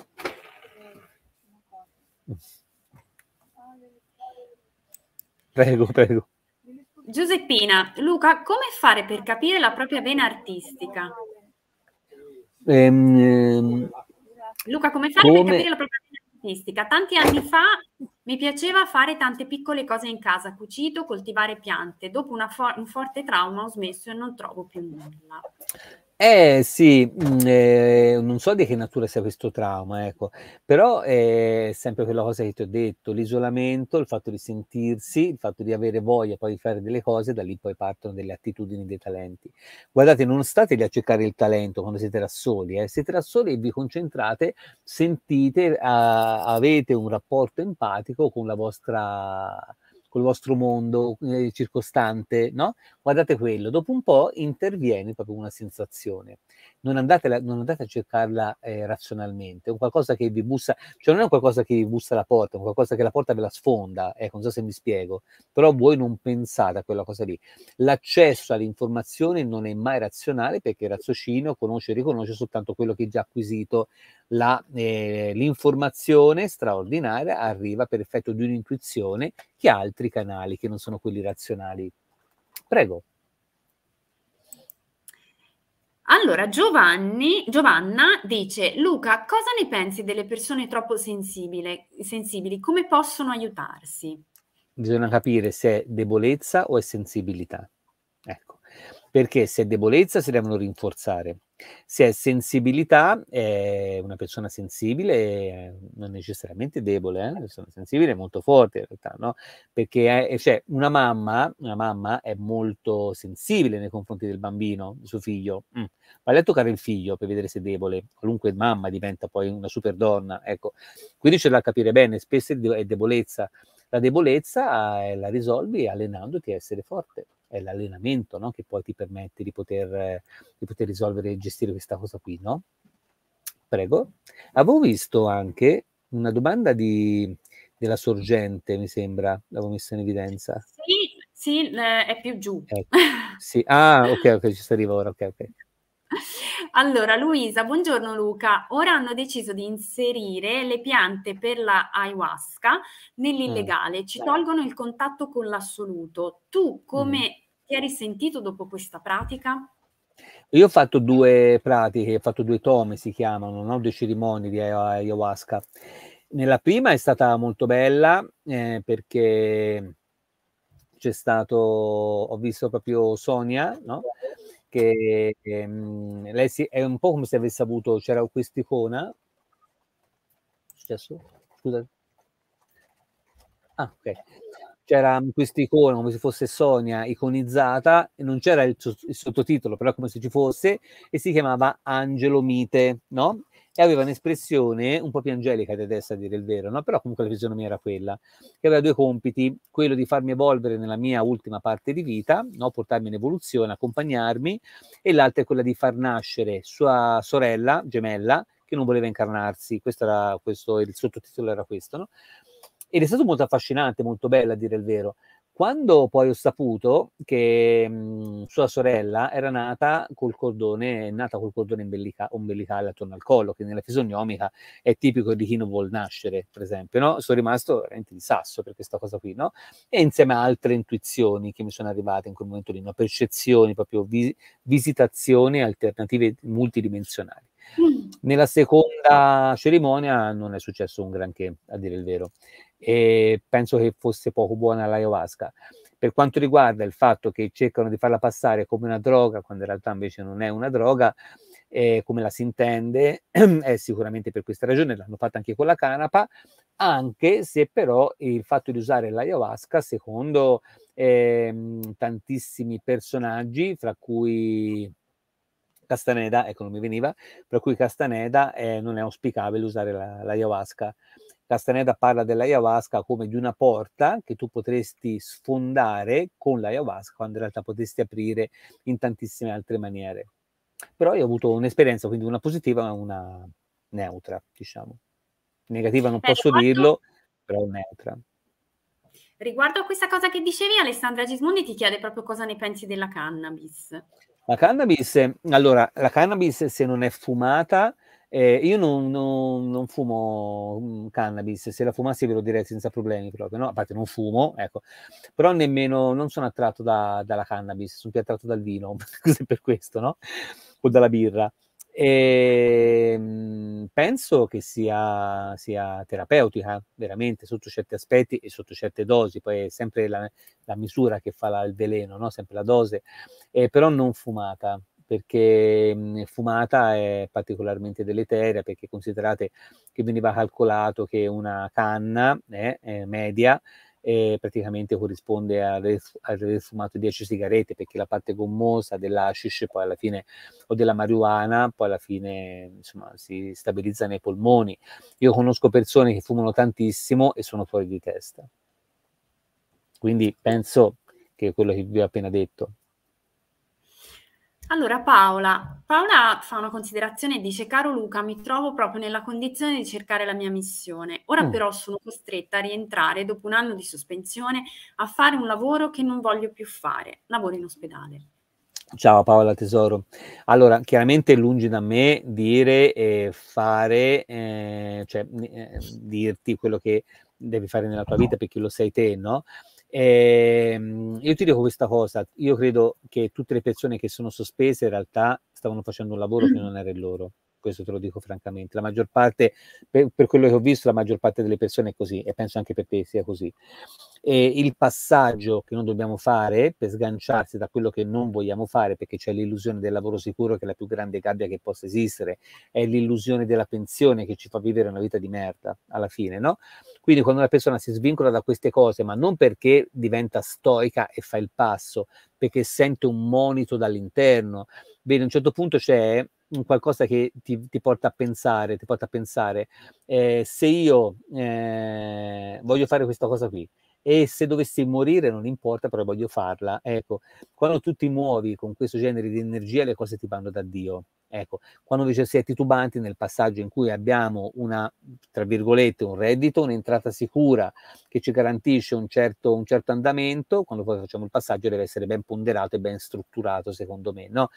Prego, prego. Giuseppina, Luca, come fare per capire la propria vena artistica? Ehm, ehm Luca, come fare come... per capire la propria artistica. Tanti anni fa mi piaceva fare tante piccole cose in casa, cucito, coltivare piante. Dopo fo- un forte trauma ho smesso e non trovo più nulla. Eh sì, mm, eh, non so di che natura sia questo trauma, ecco, però eh, è sempre quella cosa che ti ho detto, l'isolamento, il fatto di sentirsi, il fatto di avere voglia poi di fare delle cose, da lì poi partono delle attitudini, dei talenti. Guardate, non state lì a cercare il talento quando siete da soli, eh. siete da soli e vi concentrate, sentite, a, ah, avete un rapporto empatico con la vostra col vostro mondo eh, circostante, no? Guardate quello, dopo un po' interviene proprio una sensazione non andate, non andate a cercarla eh, razionalmente, è un qualcosa che vi bussa, cioè non è un qualcosa che vi bussa la porta, è un qualcosa che la porta ve la sfonda, ecco, non so se mi spiego, però voi non pensate a quella cosa lì. L'accesso all'informazione non è mai razionale perché il raziocinio conosce e riconosce soltanto quello che è già acquisito, la, eh, l'informazione straordinaria arriva per effetto di un'intuizione che ha altri canali che non sono quelli razionali. Prego. Allora, Giovanni, Giovanna dice, Luca, cosa ne pensi delle persone troppo sensibili? Come possono aiutarsi? Bisogna capire se è debolezza o è sensibilità. Ecco perché se è debolezza si devono rinforzare, se è sensibilità è una persona sensibile, non necessariamente debole, eh? una persona sensibile è molto forte in realtà, no? perché è, cioè, una, mamma, una mamma è molto sensibile nei confronti del bambino, del suo figlio, mm. vale a toccare il figlio per vedere se è debole, qualunque mamma diventa poi una super donna, ecco, quindi c'è da capire bene, spesso è debolezza, la debolezza eh, la risolvi allenandoti a essere forte è l'allenamento no? che poi ti permette di poter, di poter risolvere e gestire questa cosa qui, no? Prego. Avevo visto anche una domanda di, della sorgente, mi sembra, l'avevo messa in evidenza. Sì, sì eh, è più giù. Ecco. Sì. Ah, ok, ok, ci si arriva ora, ok, ok. (laughs) Allora, Luisa, buongiorno Luca. Ora hanno deciso di inserire le piante per la ayahuasca nell'illegale. Mm. Ci tolgono il contatto con l'assoluto. Tu come mm. ti hai risentito dopo questa pratica? Io ho fatto due pratiche, ho fatto due tome, si chiamano, no? due cerimoni di ayahuasca. Nella prima è stata molto bella eh, perché c'è stato, ho visto proprio Sonia, no? che ehm, lei si, è un po' come se avesse avuto, c'era quest'icona. Successo? Scusa. Ah, ok. C'era quest'icona come se fosse Sonia iconizzata, e non c'era il, il sottotitolo, però come se ci fosse, e si chiamava Angelo Mite, no? e aveva un'espressione un po' più angelica di adesso a dire il vero, no? però comunque la fisionomia era quella, che aveva due compiti, quello di farmi evolvere nella mia ultima parte di vita, no? portarmi in evoluzione, accompagnarmi, e l'altra è quella di far nascere sua sorella gemella che non voleva incarnarsi, questo era, questo, il sottotitolo era questo, no? ed è stato molto affascinante, molto bello a dire il vero, quando poi ho saputo che mh, mhmm, sua sorella era nata col cordone, nata col cordone ombelica, ombelicale attorno al collo, che nella fisognomica è tipico di chi non vuole nascere, per esempio, no? sono rimasto veramente di sasso per questa cosa qui, no? E insieme a altre intuizioni che mi sono arrivate in quel momento lì, no? percezioni, proprio vis- visitazioni alternative multidimensionali. Mm. Nella seconda cerimonia non è successo un granché, a dire il vero e penso che fosse poco buona l'ayahuasca. Per quanto riguarda il fatto che cercano di farla passare come una droga, quando in realtà invece non è una droga, eh, come la si intende, (clears throat) è sicuramente per questa ragione, l'hanno fatta anche con la canapa, anche se però il fatto di usare l'ayahuasca, secondo ehm, tantissimi personaggi, fra cui Castaneda, ecco non mi veniva, fra cui Castaneda eh, non è auspicabile usare la, l'ayahuasca. La Castaneda parla dell'ayahuasca come di una porta che tu potresti sfondare con l'ayahuasca quando in realtà potresti aprire in tantissime altre maniere. Però io ho avuto un'esperienza, quindi una positiva ma una neutra, diciamo. Negativa non Beh, posso riguardo... dirlo, però neutra. Riguardo a questa cosa che dicevi, Alessandra Gismondi ti chiede proprio cosa ne pensi della cannabis. La cannabis, allora, la cannabis se non è fumata eh, io non, non, non, fumo mm, cannabis, se la fumassi ve lo direi senza problemi proprio, no? A parte non fumo, ecco, però nemmeno, non sono attratto da, dalla cannabis, sono più attratto dal vino, così (laughs) per questo, no? O dalla birra. E, ehm, penso che sia, sia, terapeutica, veramente, sotto certi aspetti e sotto certe dosi, poi è sempre la, la misura che fa la, il veleno, no? Sempre la dose, eh, però non fumata perché mh, mhmm, fumata è particolarmente deleteria, perché considerate che veniva calcolato che una canna eh, media eh, praticamente corrisponde a aver fumato 10 sigarette perché la parte gommosa dell'ashish poi alla fine o della marijuana poi alla fine insomma si stabilizza nei polmoni io conosco persone che fumano tantissimo e sono fuori di testa quindi penso che quello che vi ho appena detto allora Paola, Paola fa una considerazione e dice, caro Luca, mi trovo proprio nella condizione di cercare la mia missione. Ora mm. però sono costretta a rientrare dopo un anno di sospensione a fare un lavoro che non voglio più fare, lavoro in ospedale. Ciao Paola Tesoro. Allora, chiaramente lungi da me dire e fare, eh, cioè eh, dirti quello che devi fare nella tua vita perché lo sei te, no? Ehm, io ti dico questa cosa, io credo che tutte le persone che sono sospese in realtà stavano facendo un lavoro che (clears throat) non era il loro questo te lo dico francamente. La maggior parte, per, per, quello che ho visto, la maggior parte delle persone è così e penso anche per te sia così. E il passaggio che non dobbiamo fare per sganciarsi da quello che non vogliamo fare, perché c'è l'illusione del lavoro sicuro che è la più grande gabbia che possa esistere, è l'illusione della pensione che ci fa vivere una vita di merda alla fine, no? Quindi quando una persona si svincola da queste cose, ma non perché diventa stoica e fa il passo, perché sente un monito dall'interno. Bene, a un certo punto c'è qualcosa che ti, ti, porta a pensare, ti porta a pensare, eh, se io eh, voglio fare questa cosa qui e se dovessi morire non importa, però voglio farla. Ecco, quando tu ti muovi con questo genere di energia, le cose ti vanno da Dio. Ecco, quando invece si è titubanti nel passaggio in cui abbiamo una, tra virgolette, un reddito, un'entrata sicura che ci garantisce un certo, un certo andamento, quando poi facciamo il passaggio deve essere ben ponderato e ben strutturato, secondo me, no?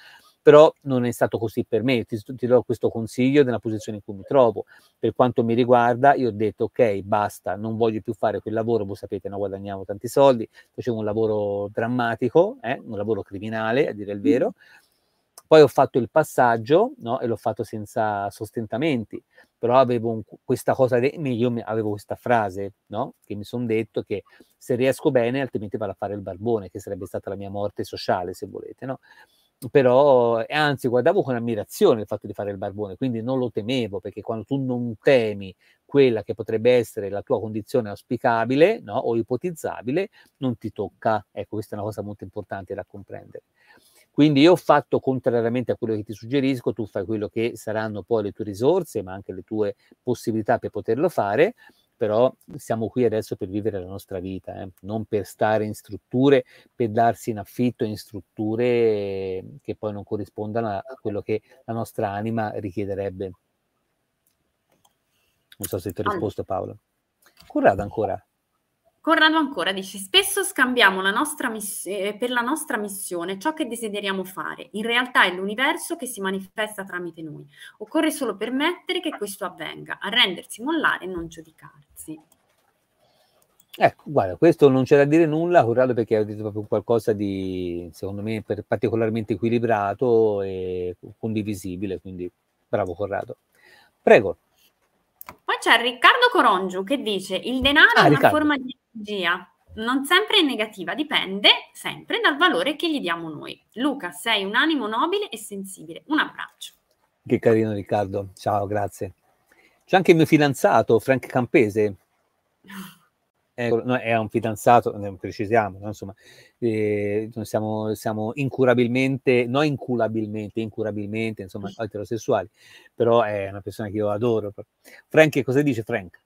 però non è stato così per me, ti, ti do questo consiglio nella posizione in cui mi trovo. Per quanto mi riguarda, io ho detto ok, basta, non voglio più fare quel lavoro, voi sapete, non guadagnavo tanti soldi, facevo un lavoro drammatico, eh, un lavoro criminale, a dire il mm. vero. Poi ho fatto il passaggio no? e l'ho fatto senza sostentamenti, però avevo un, questa cosa, de- io avevo questa frase no? che mi sono detto che se riesco bene altrimenti vado a fare il barbone, che sarebbe stata la mia morte sociale se volete. No? però anzi guardavo con ammirazione il fatto di fare il barbone, quindi non lo temevo, perché quando tu non temi quella che potrebbe essere la tua condizione auspicabile no? o ipotizzabile, non ti tocca. Ecco, questa è una cosa molto importante da comprendere. Quindi io ho fatto contrariamente a quello che ti suggerisco, tu fai quello che saranno poi le tue risorse, ma anche le tue possibilità per poterlo fare, però siamo qui adesso per vivere la nostra vita, eh? non per stare in strutture, per darsi in affitto in strutture che poi non corrispondano a quello che la nostra anima richiederebbe. Non so se ti ho risposto Paolo. Corrado ancora. Corrado ancora dice, spesso scambiamo la miss- eh, per la nostra missione ciò che desideriamo fare, in realtà è l'universo che si manifesta tramite noi, occorre solo permettere che questo avvenga, arrendersi, mollare e non giudicarsi. Ecco, guarda, questo non c'è da dire nulla, Corrado, perché ha detto proprio qualcosa di, secondo me, particolarmente equilibrato e condivisibile, quindi bravo Corrado. Prego. Poi c'è Riccardo Corongiu che dice il denaro ah, è una Riccardo. forma di Gia. non sempre è negativa, dipende sempre dal valore che gli diamo noi. Luca, sei un animo nobile e sensibile. Un abbraccio. Che carino Riccardo, ciao, grazie. C'è anche il mio fidanzato, Frank Campese. È, eh, no, è un fidanzato, precisiamo, no? insomma, eh, siamo, siamo, incurabilmente, non inculabilmente, incurabilmente, insomma, mm. eterosessuali, però è una persona che io adoro. Frank, cosa dice Frank?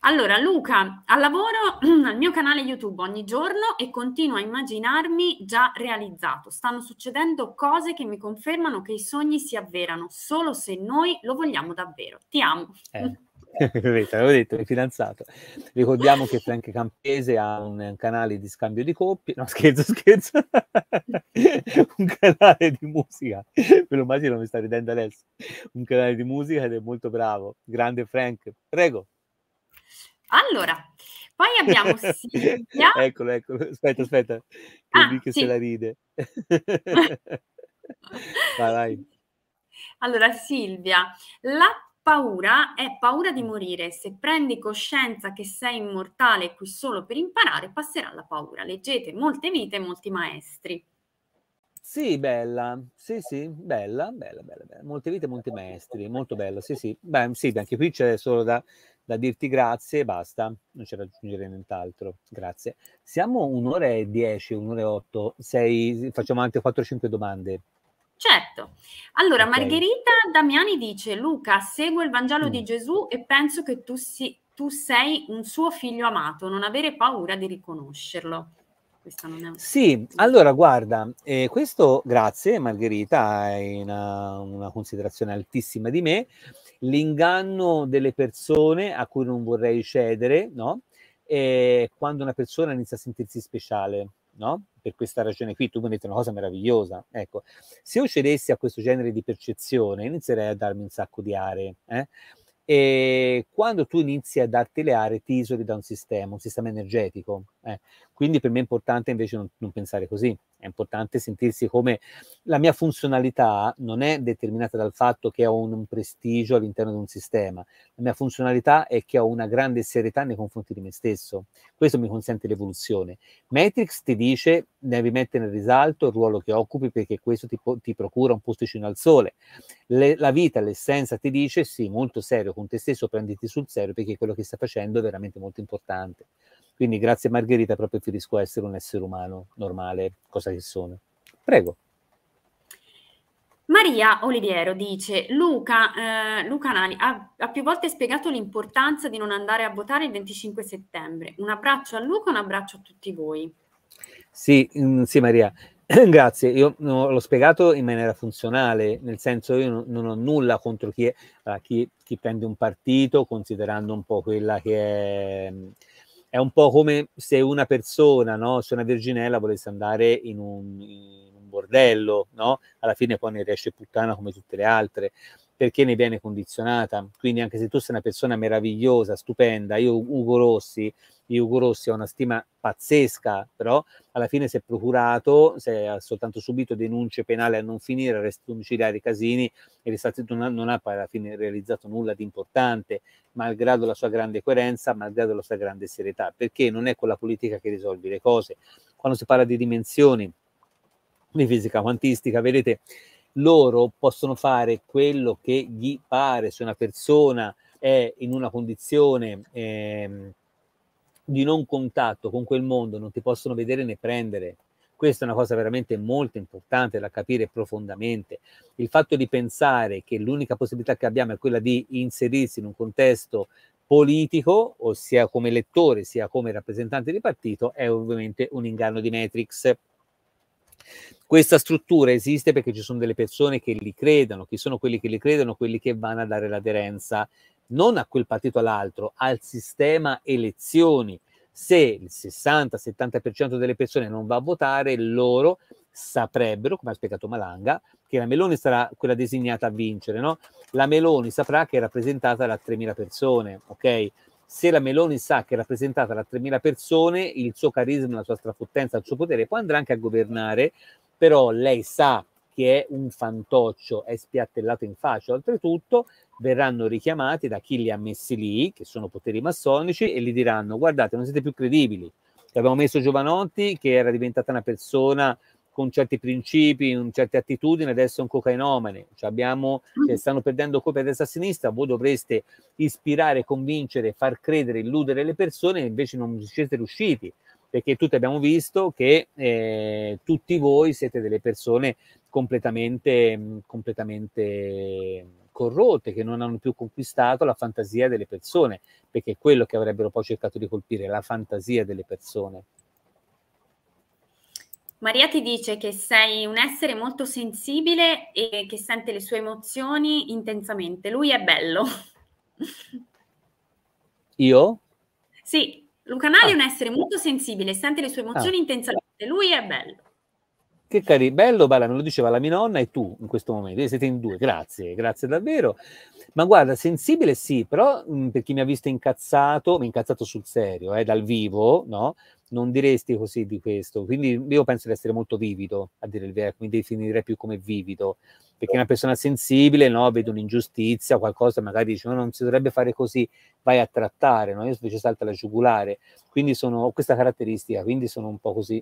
Allora, Luca, al lavoro (clears throat) al mio canale YouTube ogni giorno e continuo a immaginarmi già realizzato. Stanno succedendo cose che mi confermano che i sogni si avverano solo se noi lo vogliamo davvero. Ti amo. Eh. L'avevo (laughs) detto, è fidanzato. Ricordiamo che (laughs) Frank Campese ha un canale di scambio di coppie. No, scherzo, scherzo. (laughs) un canale di musica. Ve lo immagino, mi sta ridendo adesso. Un canale di musica ed è molto bravo. Grande Frank. Prego. Allora, poi abbiamo (laughs) Silvia. eccolo, eccolo. Aspetta, aspetta. Ah, che sì. se la ride. (laughs) vai, vai. Allora, Silvia, la paura è paura di morire. Se prendi coscienza che sei immortale qui solo per imparare, passerà la paura. Leggete molte vite molti maestri. Sì, bella, sì, sì, bella, bella, bella, bella. Molte vite, molti maestri, molto bella, sì, sì. Beh, sì, anche qui c'è solo da, da dirti grazie e basta, non c'è da aggiungere nient'altro. Grazie. Siamo un'ora e dieci, un'ora e otto, sei, facciamo anche 4-5 domande. Certo. Allora, okay. Margherita Damiani dice, Luca, seguo il Vangelo mm. di Gesù e penso che tu, si, tu sei un suo figlio amato, non avere paura di riconoscerlo. Questa non è un... Sì, allora guarda, eh, questo grazie Margherita, hai una, una considerazione altissima di me, l'inganno delle persone a cui non vorrei cedere, no? E quando una persona inizia a sentirsi speciale, no? Per questa ragione qui, tu mi hai detto una cosa meravigliosa. Ecco, se io cedessi a questo genere di percezione, inizierei a darmi un sacco di aree. Eh? E quando tu inizi a darti le aree, ti isoli da un sistema, un sistema energetico. Eh. Quindi per me è importante invece non, non, pensare così, è importante sentirsi come la mia funzionalità non è determinata dal fatto che ho un, un prestigio all'interno di un sistema, la mia funzionalità è che ho una grande serietà nei confronti di me stesso, questo mi consente l'evoluzione. Matrix ti dice devi mettere in risalto il ruolo che occupi perché questo ti, ti procura un posticino al sole. Le, la vita, l'essenza ti dice sì, molto serio con te stesso, prenditi sul serio perché quello che stai facendo è veramente molto importante. Quindi grazie a Margherita proprio preferisco essere un essere umano normale, cosa che sono. Prego. Maria Oliviero dice: Luca, eh, Luca Nani ha, ha, più volte spiegato l'importanza di non andare a votare il 25 settembre. Un abbraccio a Luca, un abbraccio a tutti voi. Sì, mm, sì Maria, (clears throat) grazie. Io l'ho spiegato in maniera funzionale, nel senso io non, ho nulla contro chi, è, chi, chi prende un partito, considerando un po' quella che è mm, è un po' come se una persona, no? se una virginella volesse andare in un, in un bordello, no? alla fine poi ne riesce puttana come tutte le altre perché ne viene condizionata. Quindi anche se tu sei una persona meravigliosa, stupenda, io Ugo Rossi, io Ugo Rossi ho una stima pazzesca, però alla fine si è procurato, si è soltanto subito denunce penali a non finire, arresti domiciliari, casini, e non, ha, non ha poi alla fine realizzato nulla di importante, malgrado la sua grande coerenza, malgrado la sua grande serietà, perché non è con la politica che risolvi le cose. Quando si parla di dimensioni, di fisica quantistica, vedete, loro possono fare quello che gli pare se una persona è in una condizione eh, di non contatto con quel mondo, non ti possono vedere né prendere. Questa è una cosa veramente molto importante da capire profondamente. Il fatto di pensare che l'unica possibilità che abbiamo è quella di inserirsi in un contesto politico, ossia come lettore, sia come rappresentante di partito, è ovviamente un inganno di Matrix. Questa struttura esiste perché ci sono delle persone che li credono, chi sono quelli che li credono, quelli che vanno a dare l'aderenza non a quel partito all'altro, al sistema elezioni. Se il 60-70% delle persone non va a votare, loro saprebbero, come ha spiegato Malanga, che la Meloni sarà quella designata a vincere, no? La Meloni saprà che è rappresentata da 3.000 persone, ok? se la Meloni sa che è rappresentata da 3.000 persone, il suo carisma, la sua strafottenza, il suo potere, poi andrà anche a governare, però lei sa che è un fantoccio, è spiattellato in faccia, oltretutto verranno richiamati da chi li ha messi lì, che sono poteri massonici, e gli diranno guardate non siete più credibili, abbiamo messo Giovanotti che era diventata una persona con certi principi, con certe attitudini, adesso è un cocainomane. Cioè abbiamo, mm. cioè stanno perdendo copia destra e sinistra, voi dovreste ispirare, convincere, far credere, illudere le persone, e invece non ci siete riusciti, perché tutti abbiamo visto che eh, tutti voi siete delle persone completamente, mm, completamente corrotte, che non hanno più conquistato la fantasia delle persone, perché è quello che avrebbero poi cercato di colpire, la fantasia delle persone. Maria ti dice che sei un essere molto sensibile e che sente le sue emozioni intensamente. Lui è bello. (laughs) Io? Sì, Luca Nali ah. è un essere molto sensibile, sente le sue ah. emozioni ah. intensamente. Lui è bello. Che carino, bello, balla, me lo diceva la mia nonna e tu in questo momento, siete in due, grazie, grazie davvero. Ma guarda, sensibile sì, però mh, per chi mi ha visto incazzato, mi incazzato sul serio, eh, dal vivo, no? Non diresti così di questo. Quindi io penso di essere molto vivido, a dire il vero, mi definirei più come vivido, perché una persona sensibile, no? Vede un'ingiustizia, qualcosa, magari dice no, non si dovrebbe fare così, vai a trattare, no? Io invece salta la giugulare. Quindi sono, ho questa caratteristica, quindi sono un po' così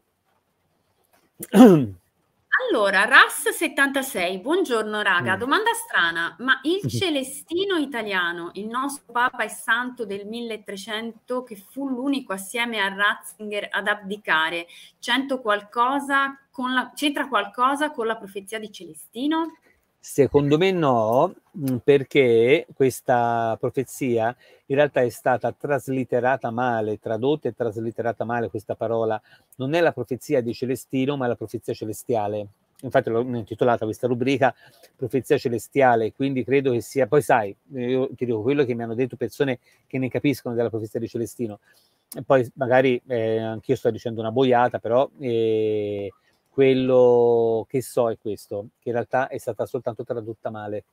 allora, Ras76, buongiorno raga, mm. domanda strana, ma il (laughs) Celestino italiano, il nostro Papa e Santo del 1300 che fu l'unico assieme a Ratzinger ad abdicare, c'entra qualcosa con la, profezia di Celestino? Secondo me no, mm, perché questa profezia in realtà è stata traslitterata male, tradotta e traslitterata male questa parola. Non è la profezia di Celestino, ma è la profezia celestiale. Infatti l'ho intitolata questa rubrica Profezia celestiale, quindi credo che sia... Poi sai, io ti dico quello che mi hanno detto persone che ne capiscono della profezia di Celestino. E poi magari eh, anch'io sto dicendo una boiata, però... Eh, quello che so è questo, che in realtà è stata soltanto tradotta male.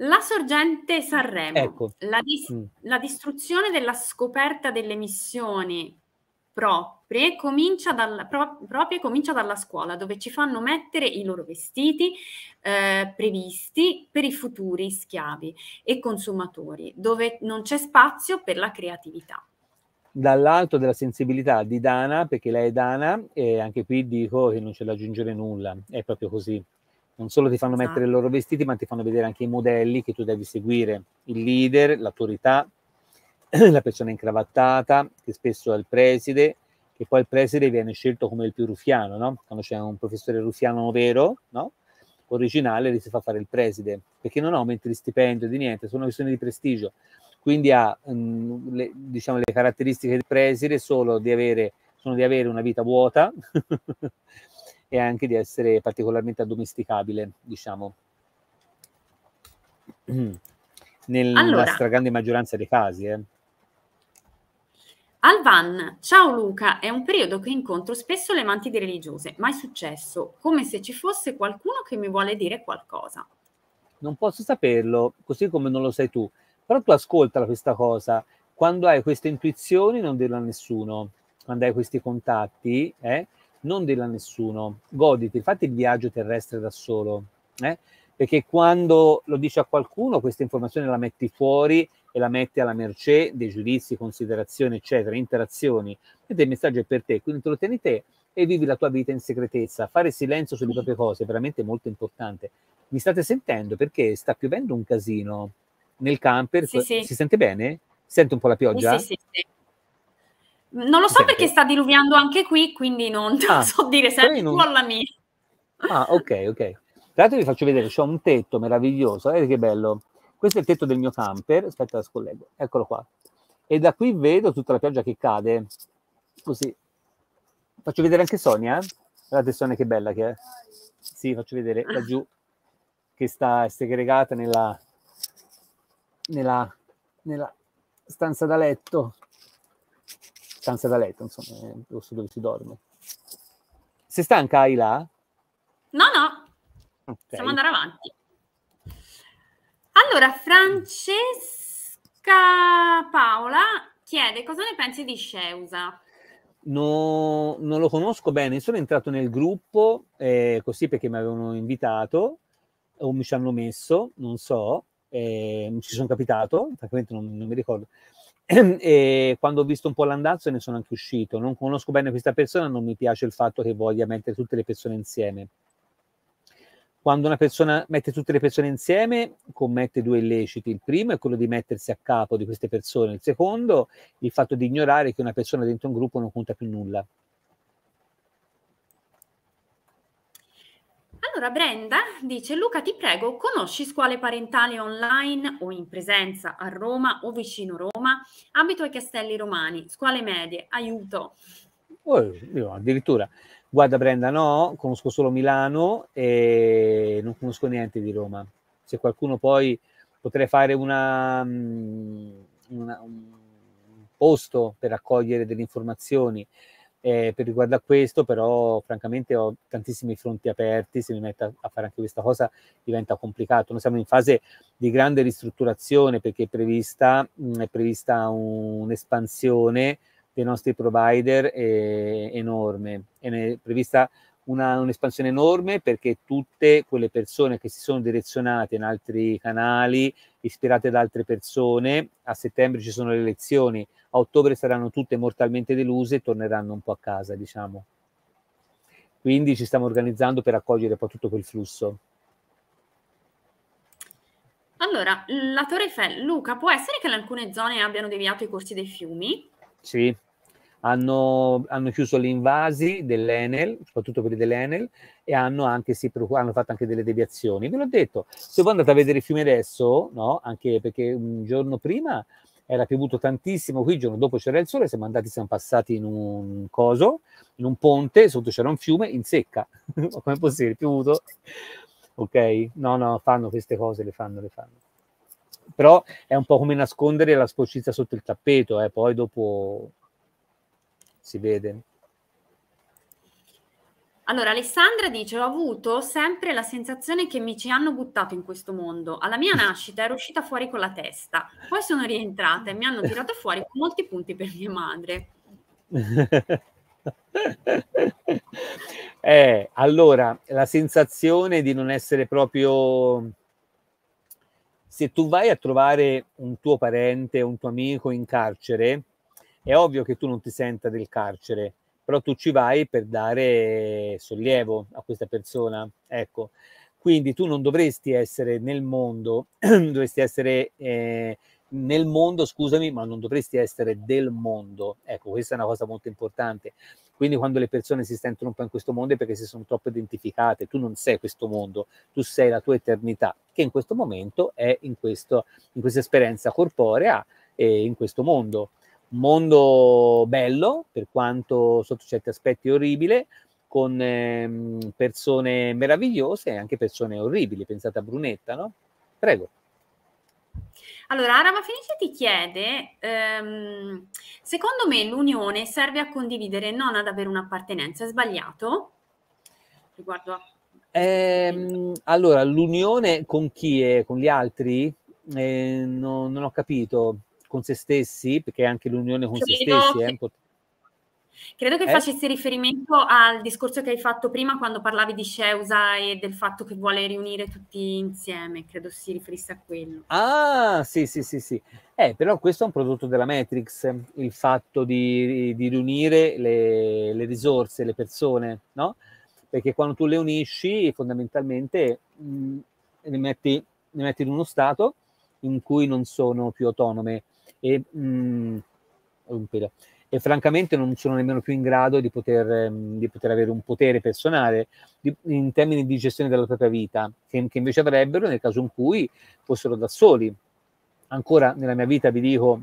La sorgente Sanremo, ecco. la, dis- mm. la distruzione della scoperta delle missioni proprie comincia, dalla, pro, proprie comincia dalla scuola, dove ci fanno mettere i loro vestiti eh, previsti per i futuri schiavi e consumatori, dove non c'è spazio per la creatività dall'alto della sensibilità di Dana, perché lei è Dana, e anche qui dico che non c'è da aggiungere nulla, è proprio così. Non solo ti fanno mettere esatto. i loro vestiti, ma ti fanno vedere anche i modelli che tu devi seguire, il leader, l'autorità, (clears throat) la persona incravattata, che spesso è il preside, che poi il preside viene scelto come il più rufiano, no? Quando c'è un professore rufiano vero, no? Originale, gli si fa fare il preside, perché non aumenti di stipendio, di niente, sono questioni di prestigio quindi ha mh, mm, le, diciamo, le caratteristiche del preside solo di avere, sono di avere una vita vuota (laughs) e anche di essere particolarmente addomesticabile, diciamo, (clears throat) nella allora, stragrande maggioranza dei casi. Eh. Alvan, ciao Luca, è un periodo che incontro spesso le mantide religiose, mai successo, come se ci fosse qualcuno che mi vuole dire qualcosa. Non posso saperlo, così come non lo sai tu. Però tu ascoltala questa cosa, quando hai queste intuizioni non dirla a nessuno, quando hai questi contatti, eh, non dirla a nessuno, goditi, fatti il viaggio terrestre da solo, eh? perché quando lo dici a qualcuno questa informazione la metti fuori e la metti alla mercé dei giudizi, considerazioni, eccetera, interazioni, ed il messaggio è per te, quindi te lo tieni te e vivi la tua vita in segretezza, fare silenzio sulle proprie cose è veramente molto importante. Mi state sentendo perché sta piovendo un casino, nel camper. Sì, sì. Si sente bene? Sente un po' la pioggia? Sì, sì, sì. Non lo so Senti. perché sta diluviando anche qui, quindi non ah, so dire se è non... la mia. Ah, ok, ok. Tra l'altro vi faccio vedere, c'è un tetto meraviglioso, vedete che bello. Questo è il tetto del mio camper, aspetta, scollego, eccolo qua. E da qui vedo tutta la pioggia che cade, così. Faccio vedere anche Sonia, guardate Sonia che bella che è. Sì, faccio vedere laggiù, che sta segregata nella, nella, nella stanza da letto, stanza da letto, insomma, è il posto dove si dorme. Sei stanca, Aila? No, no, okay. possiamo andare avanti. Allora, Francesca Paola chiede cosa ne pensi di Sceusa? No, non lo conosco bene, sono entrato nel gruppo eh, così perché mi avevano invitato o mi ci hanno messo, non so eh, ci sono capitato, francamente non, non mi ricordo, (clears throat) e quando ho visto un po' l'andazzo ne sono anche uscito. Non conosco bene questa persona, non mi piace il fatto che voglia mettere tutte le persone insieme. Quando una persona mette tutte le persone insieme, commette due illeciti. Il primo è quello di mettersi a capo di queste persone, il secondo il fatto di ignorare che una persona dentro un gruppo non conta più nulla. Allora Brenda dice Luca ti prego conosci scuole parentali online o in presenza a Roma o vicino Roma? Abito ai Castelli Romani, scuole medie, aiuto. Oh, io addirittura, guarda Brenda, no, conosco solo Milano e non conosco niente di Roma. Se qualcuno poi potrei fare una, mm, una, un posto per raccogliere delle informazioni eh, per riguardo a questo, però, francamente, ho tantissimi fronti aperti. Se mi metto a fare anche questa cosa diventa complicato. Noi siamo in fase di grande ristrutturazione perché è prevista, mh, mm, è prevista un'espansione dei nostri provider eh, enorme. È prevista una, un'espansione enorme perché tutte quelle persone che si sono direzionate in altri canali, ispirate da altre persone, a settembre ci sono le elezioni, a ottobre saranno tutte mortalmente deluse e torneranno un po' a casa, diciamo. Quindi ci stiamo organizzando per accogliere poi tutto quel flusso. Allora, la Torre Eiffel, Luca, può essere che in alcune zone abbiano deviato i corsi dei fiumi? Sì, hanno, hanno chiuso gli invasi dell'Enel, soprattutto quelli dell'Enel, e hanno, anche, sì, hanno fatto anche delle deviazioni. Ve l'ho detto, se voi andate a vedere il fiume adesso, no? anche perché un giorno prima era piovuto tantissimo, qui il giorno dopo c'era il sole, siamo andati, siamo passati in un coso, in un ponte, sotto c'era un fiume, in secca. (laughs) Come è possibile? Piovuto? Ok? No, no, fanno queste cose, le fanno, le fanno. Però è un po' come nascondere la sporcizia sotto il tappeto, eh? poi dopo si vede. Allora, Alessandra dice: Ho avuto sempre la sensazione che mi ci hanno buttato in questo mondo. Alla mia (laughs) nascita ero uscita fuori con la testa, poi sono rientrata e mi hanno tirato fuori con molti punti per mia madre. (laughs) eh, allora, la sensazione di non essere proprio. Se tu vai a trovare un tuo parente, un tuo amico in carcere, è ovvio che tu non ti senta del carcere, però tu ci vai per dare sollievo a questa persona. Ecco, quindi tu non dovresti essere nel mondo, (clears throat) dovresti essere eh, nel mondo, scusami, ma non dovresti essere del mondo. Ecco, questa è una cosa molto importante. Quindi quando le persone si sentono un po' in questo mondo è perché si sono troppo identificate, tu non sei questo mondo, tu sei la tua eternità, che in questo momento è in, questo, in questa esperienza corporea e in questo mondo mondo bello, per quanto sotto certi aspetti orribile, con ehm, persone meravigliose e anche persone orribili. Pensate a Brunetta, no? Prego. Allora, Araba Fenice ti chiede, ehm, secondo me l'unione serve a condividere, non ad avere un'appartenenza, è sbagliato? Riguardo a... Ehm, allora, l'unione con chi è? Con gli altri? Eh, no, non ho capito con se stessi, perché anche l'unione con credo se stessi che, è importante. Credo che eh? facessi riferimento al discorso che hai fatto prima quando parlavi di Sceusa e del fatto che vuole riunire tutti insieme, credo si riferisse a quello. Ah, sì, sì, sì, sì. Eh, però questo è un prodotto della Matrix, il fatto di, di riunire le, le risorse, le persone, no? Perché quando tu le unisci, fondamentalmente mh, mm, le metti, le metti in uno stato in cui non sono più autonome e, mh, mm, e francamente non sono nemmeno più in grado di poter, mm, di poter avere un potere personale di, in termini di gestione della propria vita, che, che, invece avrebbero nel caso in cui fossero da soli. Ancora nella mia vita vi dico,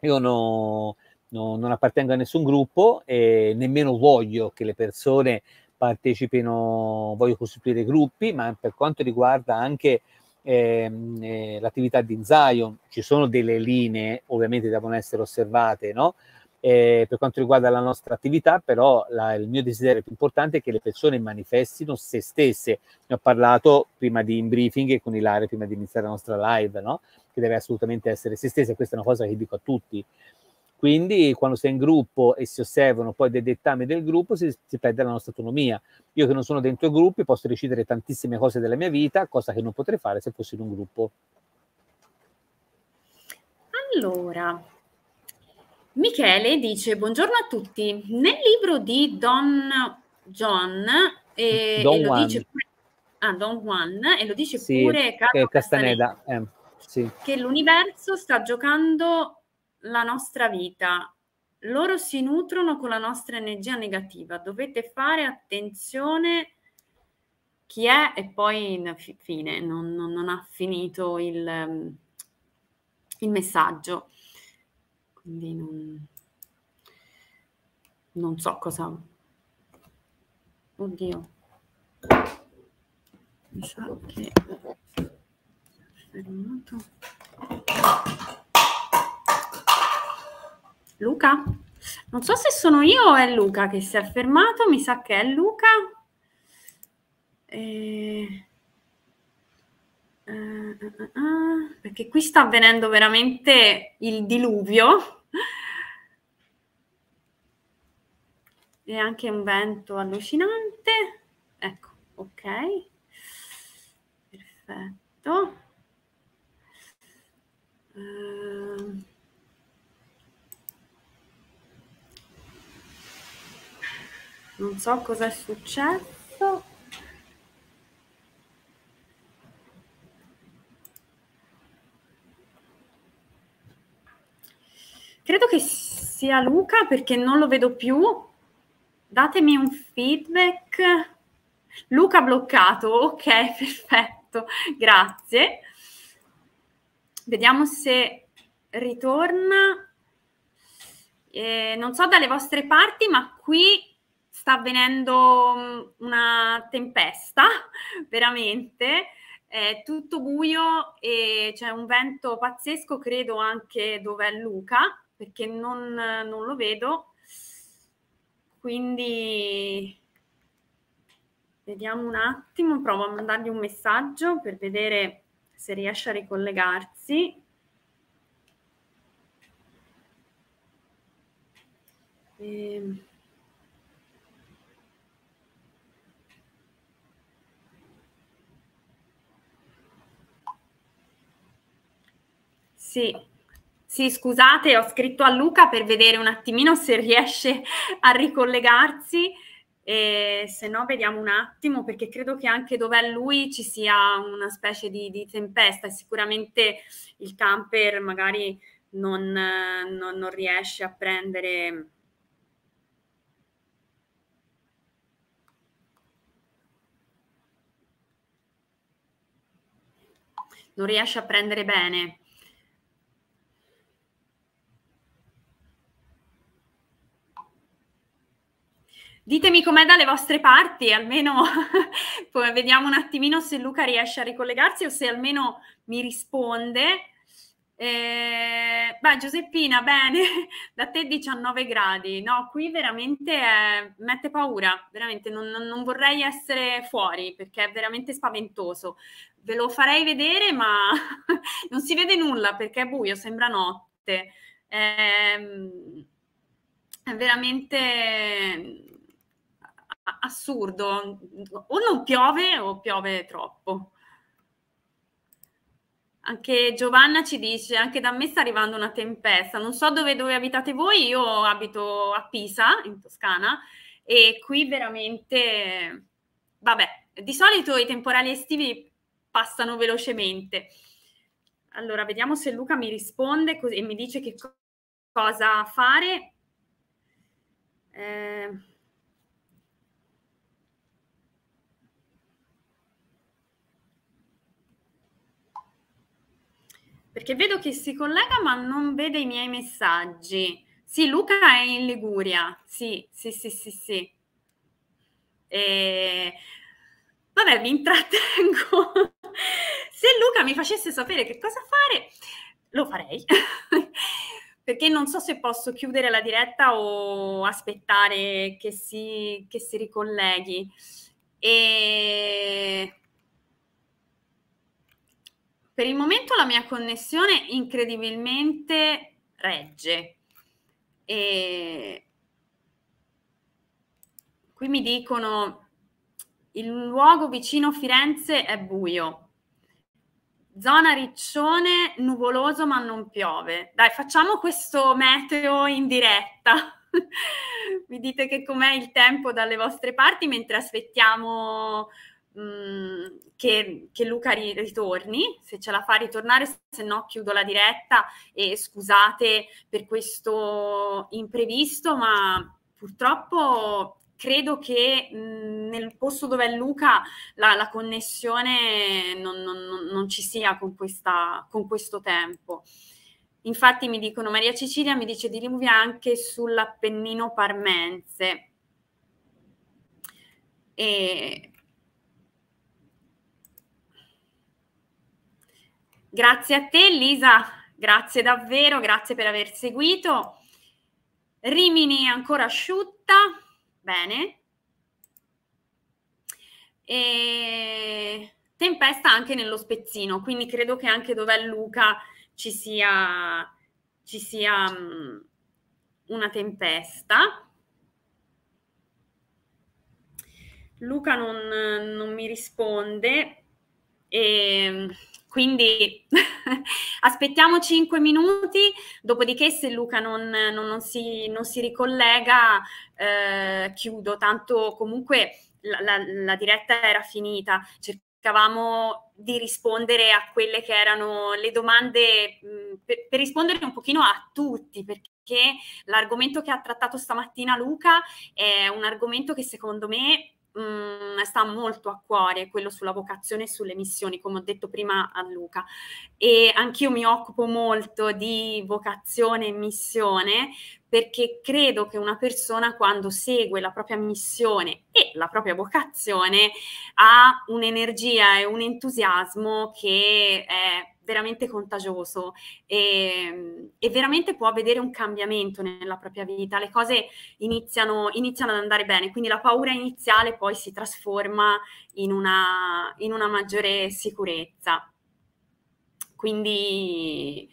io no, no, non appartengo a nessun gruppo e nemmeno voglio che le persone partecipino, voglio costituire gruppi, ma per quanto riguarda anche ehm, eh, l'attività di Zion, ci sono delle linee ovviamente devono essere osservate, no? Eh, per quanto riguarda la nostra attività, però la, il mio desiderio più importante è che le persone manifestino se stesse. Ne ho parlato prima di in briefing e con Ilaria prima di iniziare la nostra live, no? che deve assolutamente essere se stessa, questa è una cosa che dico a tutti. Quindi quando sei in gruppo e si osservano poi dei dettami del gruppo si, si perde la nostra autonomia. Io che non sono dentro i gruppi posso decidere tantissime cose della mia vita, cosa che non potrei fare se fossi in un gruppo. Allora, Michele dice buongiorno a tutti. Nel libro di Don John, eh, Don e, lo dice pure, ah, Don Juan, e lo dice sì, pure eh, Castaneda, Castaneda eh, sì. che l'universo sta giocando la nostra vita. Loro si nutrono con la nostra energia negativa. Dovete fare attenzione chi è e poi in fine non, non, non ha finito il, mm, il messaggio. Quindi non, non so cosa. Oddio. Mi sa che fermato. Luca? Non so se sono io o è Luca che si è fermato, mi sa che è Luca. Eh, eh, eh, eh perché qui sta avvenendo veramente il diluvio. E anche un vento allucinante. Ecco, ok. Perfetto. Uh, non so cosa è successo. Credo che sia Luca perché non lo vedo più. Datemi un feedback. Luca bloccato, ok, (laughs) perfetto, grazie. Vediamo se ritorna. Eh, non so dalle vostre parti, ma qui sta avvenendo una tempesta, (laughs) veramente, è tutto buio e c'è un vento pazzesco, credo anche dov'è Luca, perché non, non lo vedo. Quindi vediamo un attimo, provo a mandargli un messaggio per vedere se riesce a ricollegarsi. Ehm. Sì. sì, scusate, ho scritto a Luca per vedere un attimino se riesce a ricollegarsi. E se no vediamo un attimo perché credo che anche dove è lui ci sia una specie di, di tempesta sicuramente il camper magari non, non, non riesce a prendere non riesce a prendere bene Ditemi com'è dalle vostre parti, almeno (laughs) vediamo un attimino se Luca riesce a ricollegarsi o se almeno mi risponde. Eh, beh, Giuseppina, bene, (laughs) da te 19 gradi. No, qui veramente è, mette paura, veramente non, non, vorrei essere fuori perché è veramente spaventoso. Ve lo farei vedere, ma (laughs) non si vede nulla perché è buio, sembra notte. Eh, è veramente assurdo, o non piove o piove troppo. Anche Giovanna ci dice, anche da me sta arrivando una tempesta, non so dove, dove abitate voi, io abito a Pisa, in Toscana, e qui veramente, vabbè, di solito i temporali estivi passano velocemente. Allora, vediamo se Luca mi risponde e mi dice che cosa fare. Eh... perché vedo che si collega ma non vede i miei messaggi. Sì, Luca è in Liguria, sì, sì, sì, sì, sì. E... Vabbè, vi intrattengo. (laughs) Se Luca mi facesse sapere che cosa fare, lo farei. (laughs) perché non so se posso chiudere la diretta o aspettare che si, che si ricolleghi. E per il momento la mia connessione incredibilmente regge. E... Qui mi dicono il luogo vicino Firenze è buio. Zona riccione, nuvoloso ma non piove. Dai, facciamo questo meteo in diretta. (laughs) Mi dite che com'è il tempo dalle vostre parti mentre aspettiamo che, che, Luca ritorni, se ce la fa ritornare, se no chiudo la diretta e scusate per questo imprevisto, ma purtroppo credo che mh, nel posto dove è Luca la, la connessione non, non, non, ci sia con, questa, con questo tempo. Infatti mi dicono Maria Cecilia mi dice di rimuovere anche sull'Appennino Parmense. E Grazie a te Lisa, grazie davvero, grazie per aver seguito. Rimini ancora asciutta, bene. E tempesta anche nello spezzino, quindi credo che anche dov'è Luca ci sia, ci sia mm, una tempesta. Luca non, non mi risponde e quindi (laughs) aspettiamo 5 minuti, dopodiché se Luca non, non, non, si, non si, ricollega eh, chiudo, tanto comunque la, la, la diretta era finita. cercavamo di rispondere a quelle che erano le domande mh, mm, per, per, rispondere un pochino a tutti perché l'argomento che ha trattato stamattina Luca è un argomento che secondo me mh, mm, sta molto a cuore quello sulla vocazione e sulle missioni, come ho detto prima a Luca. E anch'io mi occupo molto di vocazione e missione perché credo che una persona quando segue la propria missione e la propria vocazione ha un'energia e un entusiasmo che è veramente contagioso e, ehm, e, veramente può vedere un cambiamento nella propria vita, le cose iniziano, iniziano ad andare bene, quindi la paura iniziale poi si trasforma in una, in una maggiore sicurezza. Quindi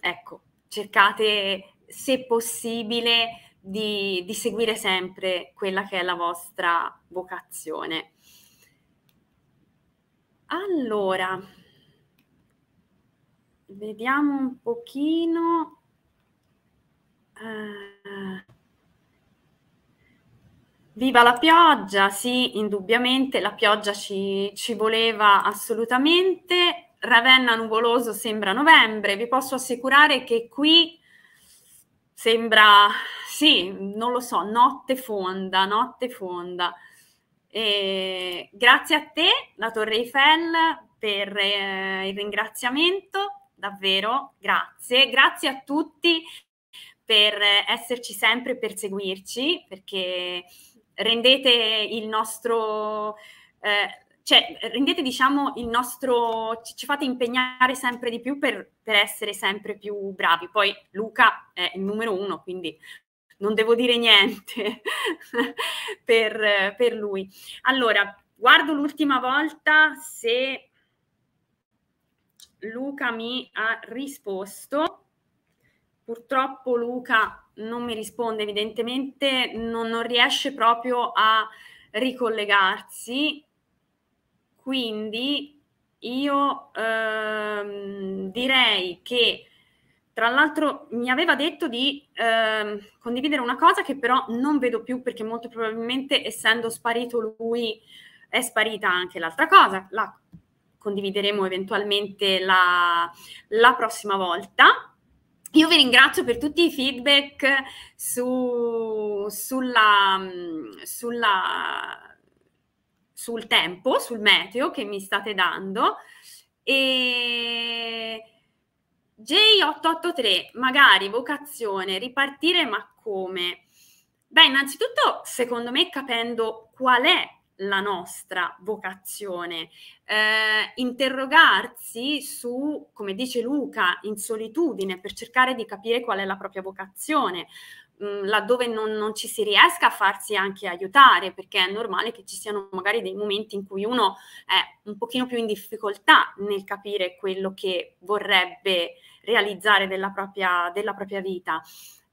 ecco, cercate se possibile di, di, seguire sempre quella che è la vostra vocazione. Allora, vediamo un pochino. Uh, viva la pioggia, sì, indubbiamente la pioggia ci, ci voleva assolutamente. Ravenna nuvoloso sembra novembre, vi posso assicurare che qui sembra, sì, non lo so, notte fonda, notte fonda. E grazie a te, la Torre Eiffel, per eh, il ringraziamento davvero grazie, grazie a tutti per esserci sempre, per seguirci, perché rendete il nostro... Eh, cioè, rendete, diciamo, il nostro, ci, fate impegnare sempre di più per, per, essere sempre più bravi. Poi Luca è il numero uno, quindi non devo dire niente (laughs) per, per lui. Allora, guardo l'ultima volta se Luca mi ha risposto. Purtroppo Luca non mi risponde, evidentemente non, non riesce proprio a ricollegarsi. Quindi io ehm, direi che tra l'altro mi aveva detto di ehm, condividere una cosa che però non vedo più perché molto probabilmente essendo sparito lui è sparita anche l'altra cosa, la condivideremo eventualmente la, la prossima volta. Io vi ringrazio per tutti i feedback su, sulla, sulla, sul tempo, sul meteo che mi state dando. E J883, magari vocazione, ripartire ma come? Beh, innanzitutto, secondo me, capendo qual è la nostra vocazione, eh, interrogarsi su, come dice Luca, in solitudine per cercare di capire qual è la propria vocazione, mm, laddove non, non, ci si riesca a farsi anche aiutare, perché è normale che ci siano magari dei momenti in cui uno è un pochino più in difficoltà nel capire quello che vorrebbe realizzare della propria, della propria vita.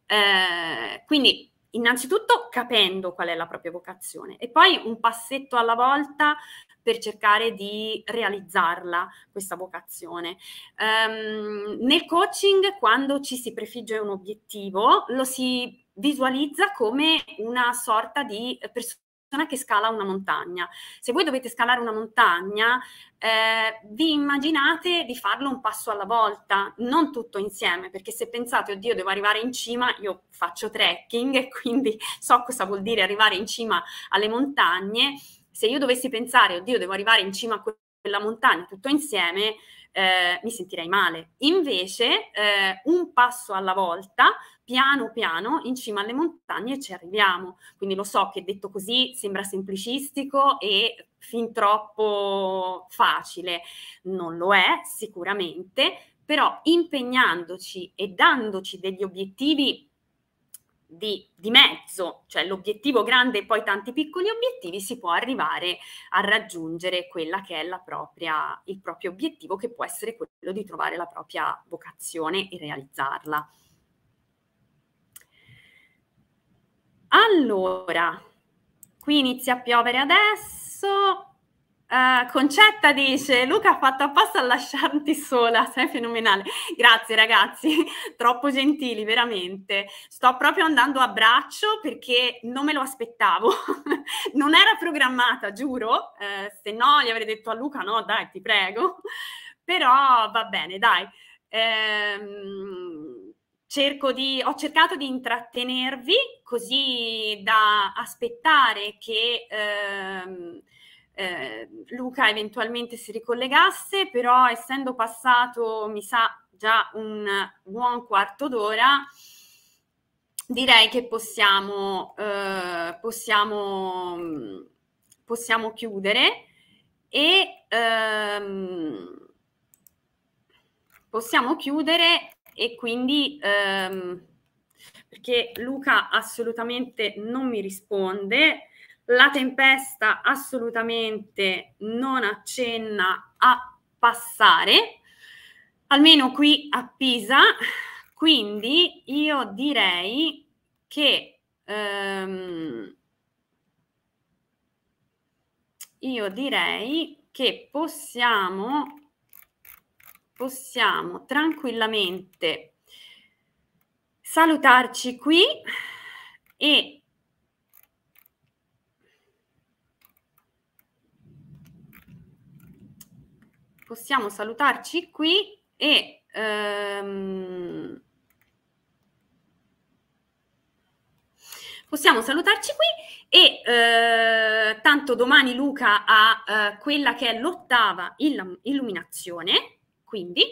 Eh, quindi innanzitutto capendo qual è la propria vocazione e poi un passetto alla volta per cercare di realizzarla questa vocazione. Um, nel coaching, quando ci si prefigge un obiettivo, lo si visualizza come una sorta di eh, persona persona che scala una montagna. Se voi dovete scalare una montagna, eh, vi immaginate di farlo un passo alla volta, non tutto insieme, perché se pensate, oddio, devo arrivare in cima, io faccio trekking e (laughs) quindi so cosa vuol dire arrivare in cima alle montagne. Se io dovessi pensare, oddio, devo arrivare in cima a quella montagna tutto insieme, eh, mi sentirei male. Invece, eh, un passo alla volta piano piano in cima alle montagne ci arriviamo. Quindi lo so che detto così sembra semplicistico e fin troppo facile, non lo è sicuramente, però impegnandoci e dandoci degli obiettivi di, di, mezzo, cioè l'obiettivo grande e poi tanti piccoli obiettivi, si può arrivare a raggiungere quella che è la propria, il proprio obiettivo, che può essere quello di trovare la propria vocazione e realizzarla. Allora, qui inizia a piovere adesso. Uh, Concetta dice: Luca ha fatto apposta a lasciarti sola, sei fenomenale. Grazie ragazzi, (laughs) troppo gentili, veramente. Sto proprio andando a braccio perché non me lo aspettavo. (laughs) non era programmata, giuro. Uh, se no, gli avrei detto a Luca: No, dai, ti prego. (laughs) Però va bene, dai. Ehm, cerco di, ho cercato di intrattenervi così da aspettare che ehm, eh, Luca eventualmente si ricollegasse, però essendo passato, mi sa, già un buon quarto d'ora, direi che possiamo, eh, possiamo, possiamo chiudere e ehm, possiamo chiudere e quindi ehm, perché Luca assolutamente non mi risponde, la tempesta assolutamente non accenna a passare, almeno qui a Pisa, quindi io direi che ehm, io direi che possiamo possiamo tranquillamente salutarci qui e possiamo salutarci qui e ehm, possiamo salutarci qui e eh, tanto domani Luca ha eh, quella che è l'ottava illuminazione quindi,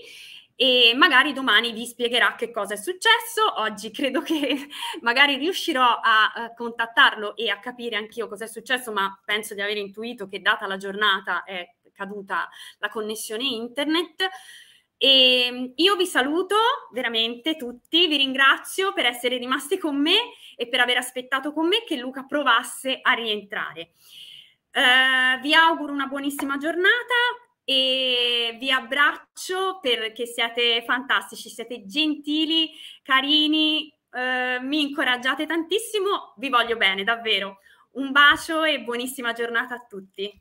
e magari domani vi spiegherà che cosa è successo. Oggi (laughs) credo che magari riuscirò a eh, contattarlo e a capire anch'io cosa è successo, ma penso di aver intuito che data la giornata è caduta la connessione internet. E ehm, io vi saluto veramente tutti, vi ringrazio per essere rimasti con me e per aver aspettato con me che Luca provasse a rientrare. Uh, vi auguro una buonissima giornata e vi abbraccio perché siete fantastici, siete gentili, carini, eh, mi incoraggiate tantissimo, vi voglio bene, davvero. Un bacio e buonissima giornata a tutti.